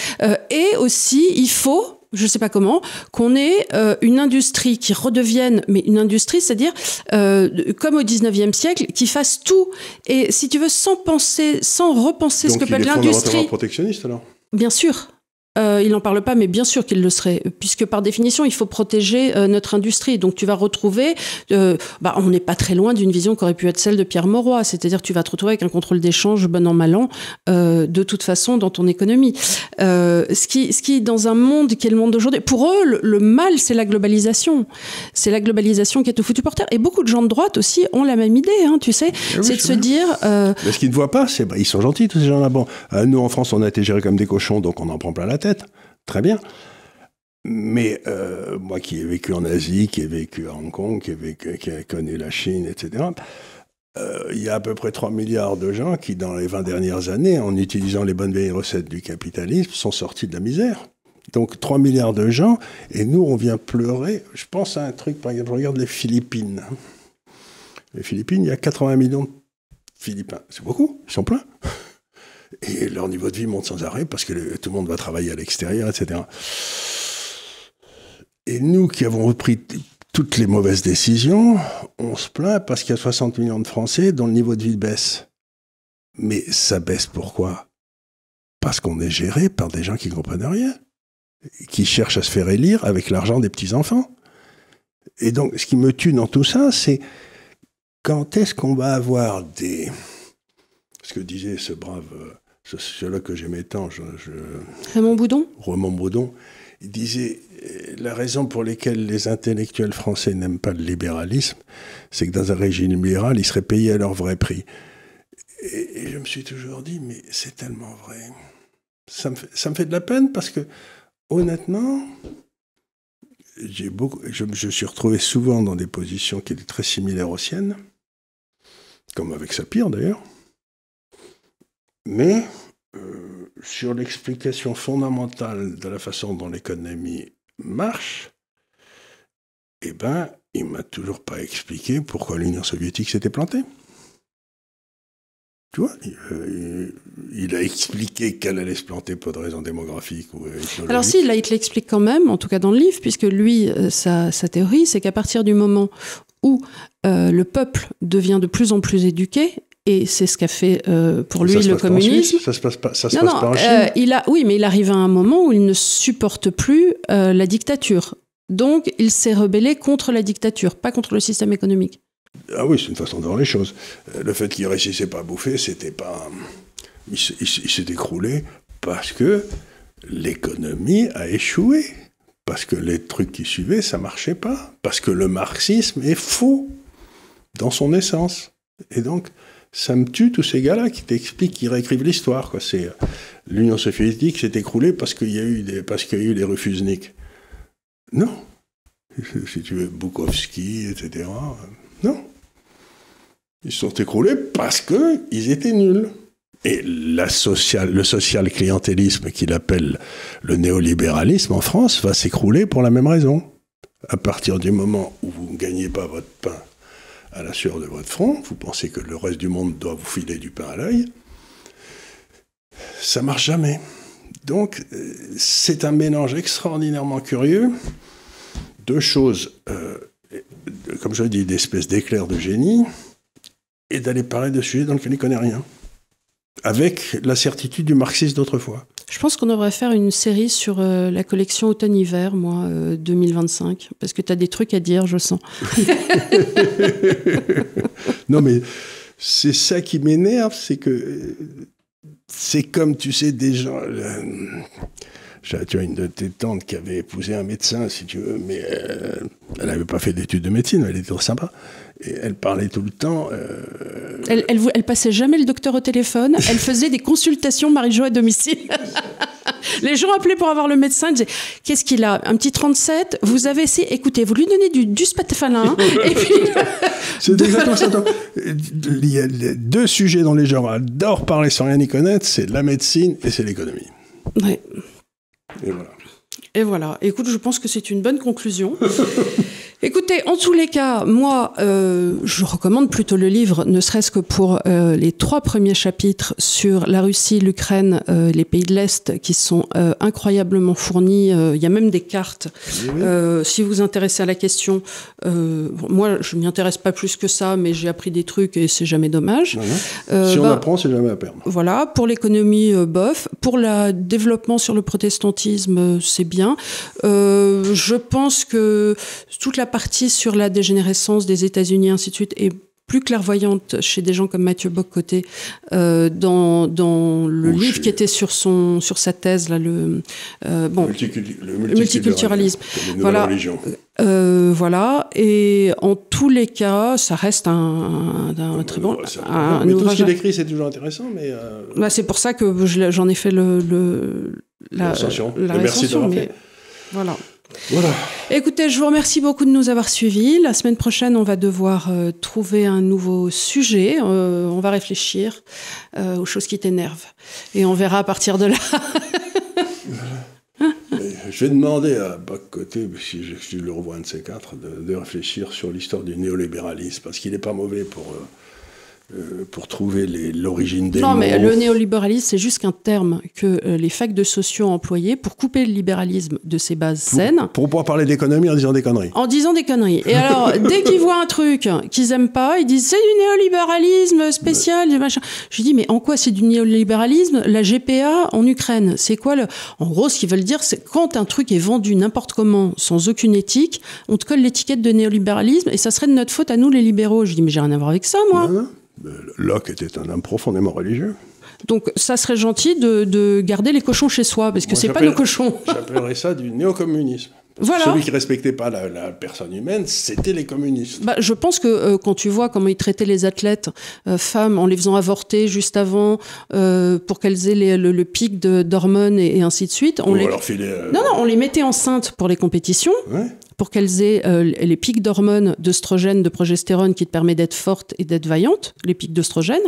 et aussi, il faut je ne sais pas comment, qu'on ait une industrie qui redevienne, mais une industrie, c'est-à-dire comme au 19e siècle, qui fasse tout. Et si tu veux, sans penser, sans repenser ce que peut être l'industrie. protectionniste alors Bien sûr. Euh, il n'en parle pas, mais bien sûr qu'il le serait, puisque par définition, il faut protéger euh, notre industrie. Donc tu vas retrouver, euh, bah, on n'est pas très loin d'une vision qui aurait pu être celle de Pierre Mauroy, c'est-à-dire tu vas te retrouver avec un contrôle d'échange, bon an, mal an, de toute façon, dans ton économie. ce, qui, ce qui, dans un monde qui est le monde d'aujourd'hui, pour eux, le, mal, c'est la globalisation. C'est la globalisation qui est au foutu porteur. Et beaucoup de gens de droite aussi ont la même idée, hein, tu sais, ah c'est de se dire... Mais ce qu'ils ne voient pas, c'est bah, ils sont gentils, tous ces gens-là. Bon, nous, en France, on a été gérés comme des cochons, donc on en prend plein la tête très bien. Mais euh, moi qui ai vécu en Asie, qui ai vécu à Hong Kong, qui ai, connu la Chine, etc., euh, il y a à peu près 3 milliards de gens qui, dans les 20 dernières années, en utilisant les bonnes vieilles recettes du capitalisme, sont sortis de la misère. Donc 3 milliards de gens, et nous, on vient pleurer. Je pense à un truc, par exemple, je regarde les Philippines. Les Philippines, il y a 80 millions de Philippins. C'est beaucoup, ils sont pleins et leur niveau de vie monte sans arrêt parce que tout le monde va travailler à l'extérieur, etc. Et nous qui avons repris toutes les mauvaises décisions, on se plaint parce qu'il y a 60 millions de Français dont le niveau de vie baisse. Mais ça baisse pourquoi Parce qu'on est géré par des gens qui ne comprennent rien, qui cherchent à se faire élire avec l'argent des petits-enfants. Et donc, ce qui me tue dans tout ça, c'est quand est-ce qu'on va avoir des... Ce que disait ce brave euh, c'est là que j'aimais tant, je, Raymond Boudon Raymond Boudon, il disait euh, la raison pour laquelle les intellectuels français n'aiment pas le libéralisme, c'est que dans un régime libéral, ils seraient payés à leur vrai prix. Et, je me suis toujours dit, mais c'est tellement vrai. Ça me, fait, ça me fait de la peine parce que, honnêtement, beaucoup, je me suis retrouvé souvent dans des positions qui étaient très similaires aux siennes, comme avec Sapir d'ailleurs mais euh, sur l'explication fondamentale de la façon dont l'économie marche, eh ben, il m'a toujours pas expliqué pourquoi l'Union soviétique s'était plantée. Tu vois, euh, il, a expliqué qu'elle allait se planter pour des raisons démographiques ou euh, Alors si, là, il te l'explique quand même, en tout cas dans le livre, puisque lui, sa, théorie, c'est qu'à partir du moment où le peuple devient de plus en plus éduqué et c'est ce qu'a fait euh, pour lui le communisme. Ça se passe pas, ça se passe pas en euh, Chine. il a, oui, mais il arrive à un moment où il ne supporte plus euh, la dictature. Donc, il s'est rebellé contre la dictature, pas contre le système économique. Ah oui, c'est une façon de voir les choses. Le fait qu'il réussissait pas à bouffer, c'était pas. Il, s'est écroulé parce que l'économie a échoué. Parce que les trucs qui suivaient, ça marchait pas. Parce que le marxisme est faux dans son essence. Et donc, ça me tue tous ces gars-là qui t'expliquent, qui réécrivent l'histoire. C'est, euh, l'Union soviétique s'est écroulée parce qu'il y a eu des, parce qu'il y a eu refusniks. Non. Si tu veux, Bukowski, etc. Euh, non. Ils sont écroulés parce qu'ils étaient nuls. Et social, le social clientélisme qu'il appelle le néolibéralisme en France va s'écrouler pour la même raison. À partir du moment où vous ne gagnez pas votre pain à la sueur de votre front, vous pensez que le reste du monde doit vous filer du pain à l'œil, ça marche jamais. Donc euh, c'est un mélange extraordinairement curieux de choses, euh, comme je dis, d'espèces d'éclairs de génie, et d'aller parler de sujets dont lesquels il ne connaît rien, avec la certitude du marxiste d'autrefois. Je pense qu'on devrait faire une série sur euh, la collection automne-hiver, moi, 2025, euh, parce que tu as des trucs à dire, je sens. [LAUGHS] non, mais c'est ça qui m'énerve, c'est que c'est comme, tu sais, des gens. Euh, tu as une de tes tantes qui avait épousé un médecin, si tu veux, mais elle n'avait pas fait d'études de médecine, elle était trop sympa elle parlait tout le temps. Euh, elle, elle, passait jamais le docteur au téléphone. Elle faisait des consultations Marie-Jo à domicile. [LAUGHS] Les gens appelaient pour avoir le médecin. Ils disaient Qu'est-ce qu'il a Un petit 37 Vous avez essayé Écoutez, vous lui donnez du, du [LAUGHS] C'est [LAUGHS] de... Il y a deux sujets dont les gens adorent parler sans rien y connaître c'est la médecine et c'est l'économie. Oui. Et voilà. Et voilà. Écoute, je pense que c'est une bonne conclusion. Écoutez, en tous les cas, moi, euh, je recommande plutôt le livre, ne serait-ce que pour euh, les trois premiers chapitres sur la Russie, l'Ukraine, euh, les pays de l'Est, qui sont incroyablement fournis. Il y a même des cartes. si vous vous intéressez à la question, moi, je m'y intéresse pas plus que ça, mais j'ai appris des trucs et c'est jamais dommage. si on ben, apprend, c'est jamais à perdre. Voilà, pour l'économie, bof. Pour le développement sur le protestantisme, c'est bien. je pense que toute la partie sur la dégénérescence des États-Unis, ainsi de est plus clairvoyante chez des gens comme Mathieu Bock-Côté euh, dans, dans le livre qui était sur son sur sa thèse là le euh, bon le multiculturalisme, voilà euh, voilà et en tous les cas ça reste un, un, un très bon mais tout ce qu'il écrit c'est toujours intéressant mais euh, bah, c'est pour ça que j'en ai fait le, la, la, merci d'avoir voilà voilà. Écoutez, je vous remercie beaucoup de nous avoir suivis. La semaine prochaine, on va devoir euh, trouver un nouveau sujet. Euh, on va réfléchir euh, aux choses qui t'énervent. Et on verra à partir de là. [LAUGHS] je vais demander à Bac-Côté, si je, le revois de ces quatre, de réfléchir sur l'histoire du néolibéralisme, parce qu'il n'est pas mauvais pour euh, pour trouver l'origine des Non, mais le néolibéralisme, c'est juste un terme que euh, les facs de sociaux ont employé pour couper le libéralisme de ses bases saines. Pour pouvoir parler d'économie en disant des conneries. En disant des conneries. Et alors, [LAUGHS] dès qu'ils voient un truc qu'ils aiment pas, ils disent c'est du néolibéralisme spécial, machin. Je dis mais en quoi c'est du néolibéralisme La GPA en Ukraine, c'est quoi le En gros, ce qu'ils veulent dire, c'est quand un truc est vendu n'importe comment, sans aucune éthique, on te colle l'étiquette de néolibéralisme et ça serait de notre faute à nous les libéraux. Je dis mais j'ai rien à voir avec ça, moi. Euh, Locke était un homme profondément religieux. Donc ça serait gentil de, garder les cochons chez soi, parce que c'est pas nos cochons. [LAUGHS] J'appellerais ça du néocommunisme. Voilà. Celui qui respectait pas la, personne humaine, c'était les communistes. Bah, je pense que euh, quand tu vois comment ils traitaient les athlètes euh, femmes en les faisant avorter juste avant pour qu'elles aient le, pic d'hormones et, et, ainsi de suite, on les... non non, on les mettait enceintes pour les compétitions pour qu'elles aient euh, les pics d'hormones d'œstrogène, de progestérone qui te permet d'être forte et d'être vaillante, les pics d'œstrogène.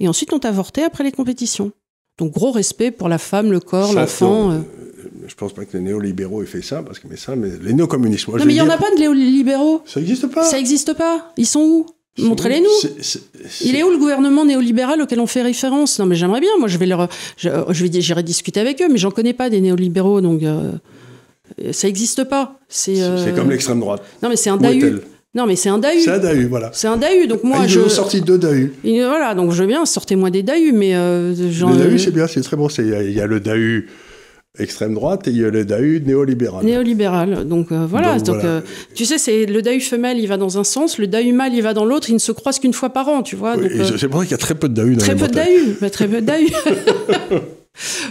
Et ensuite, on avorté après les compétitions. Donc, gros respect pour la femme, le corps, l'enfant. Je euh, euh. Je pense pas que les néolibéraux aient fait ça, parce que mais ça, mais les néocommunistes. non, mais il n'y en a pas de néolibéraux. Ça n'existe pas. Ça n'existe pas. Ils sont où Montrez-les-nous. Il est où le gouvernement néolibéral auquel on fait référence Non, mais j'aimerais bien. Moi, je vais leur, je, j'irai discuter avec eux, mais j'en connais pas des néolibéraux, donc. Ça n'existe pas. C'est euh, comme l'extrême droite. Non, mais c'est un dahu. Non, mais c'est un dahu. C'est un dahu, voilà. C'est un dahu, donc moi ah, je. sorti deux dahu. voilà, donc je veux bien, sortez-moi des dahu, mais. Euh, c'est bien, c'est très bon. Il y, a le dahu extrême droite et il y a le Daïu néolibéral. Néolibéral. Donc euh, voilà. Donc, euh, tu sais, c'est le Daïu femelle, il va dans un sens, le Daïu mâle, il va dans l'autre. Ils ne se croisent qu'une fois par an, tu vois. c'est pour ça qu'il y a très peu de Daïu. Très peu de Daïu, très peu [LAUGHS] de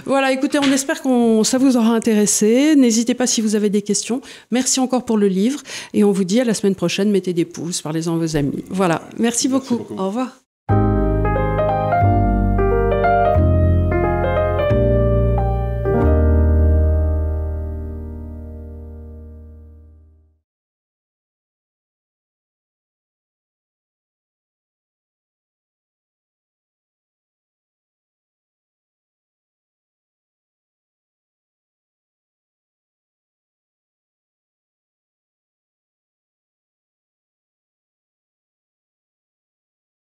voilà, écoutez, on espère que ça vous aura intéressé. N'hésitez pas si vous avez des questions. Merci encore pour le livre et on vous dit à la semaine prochaine. Mettez des pouces, parlez-en à vos amis. Voilà, merci, beaucoup. Au revoir.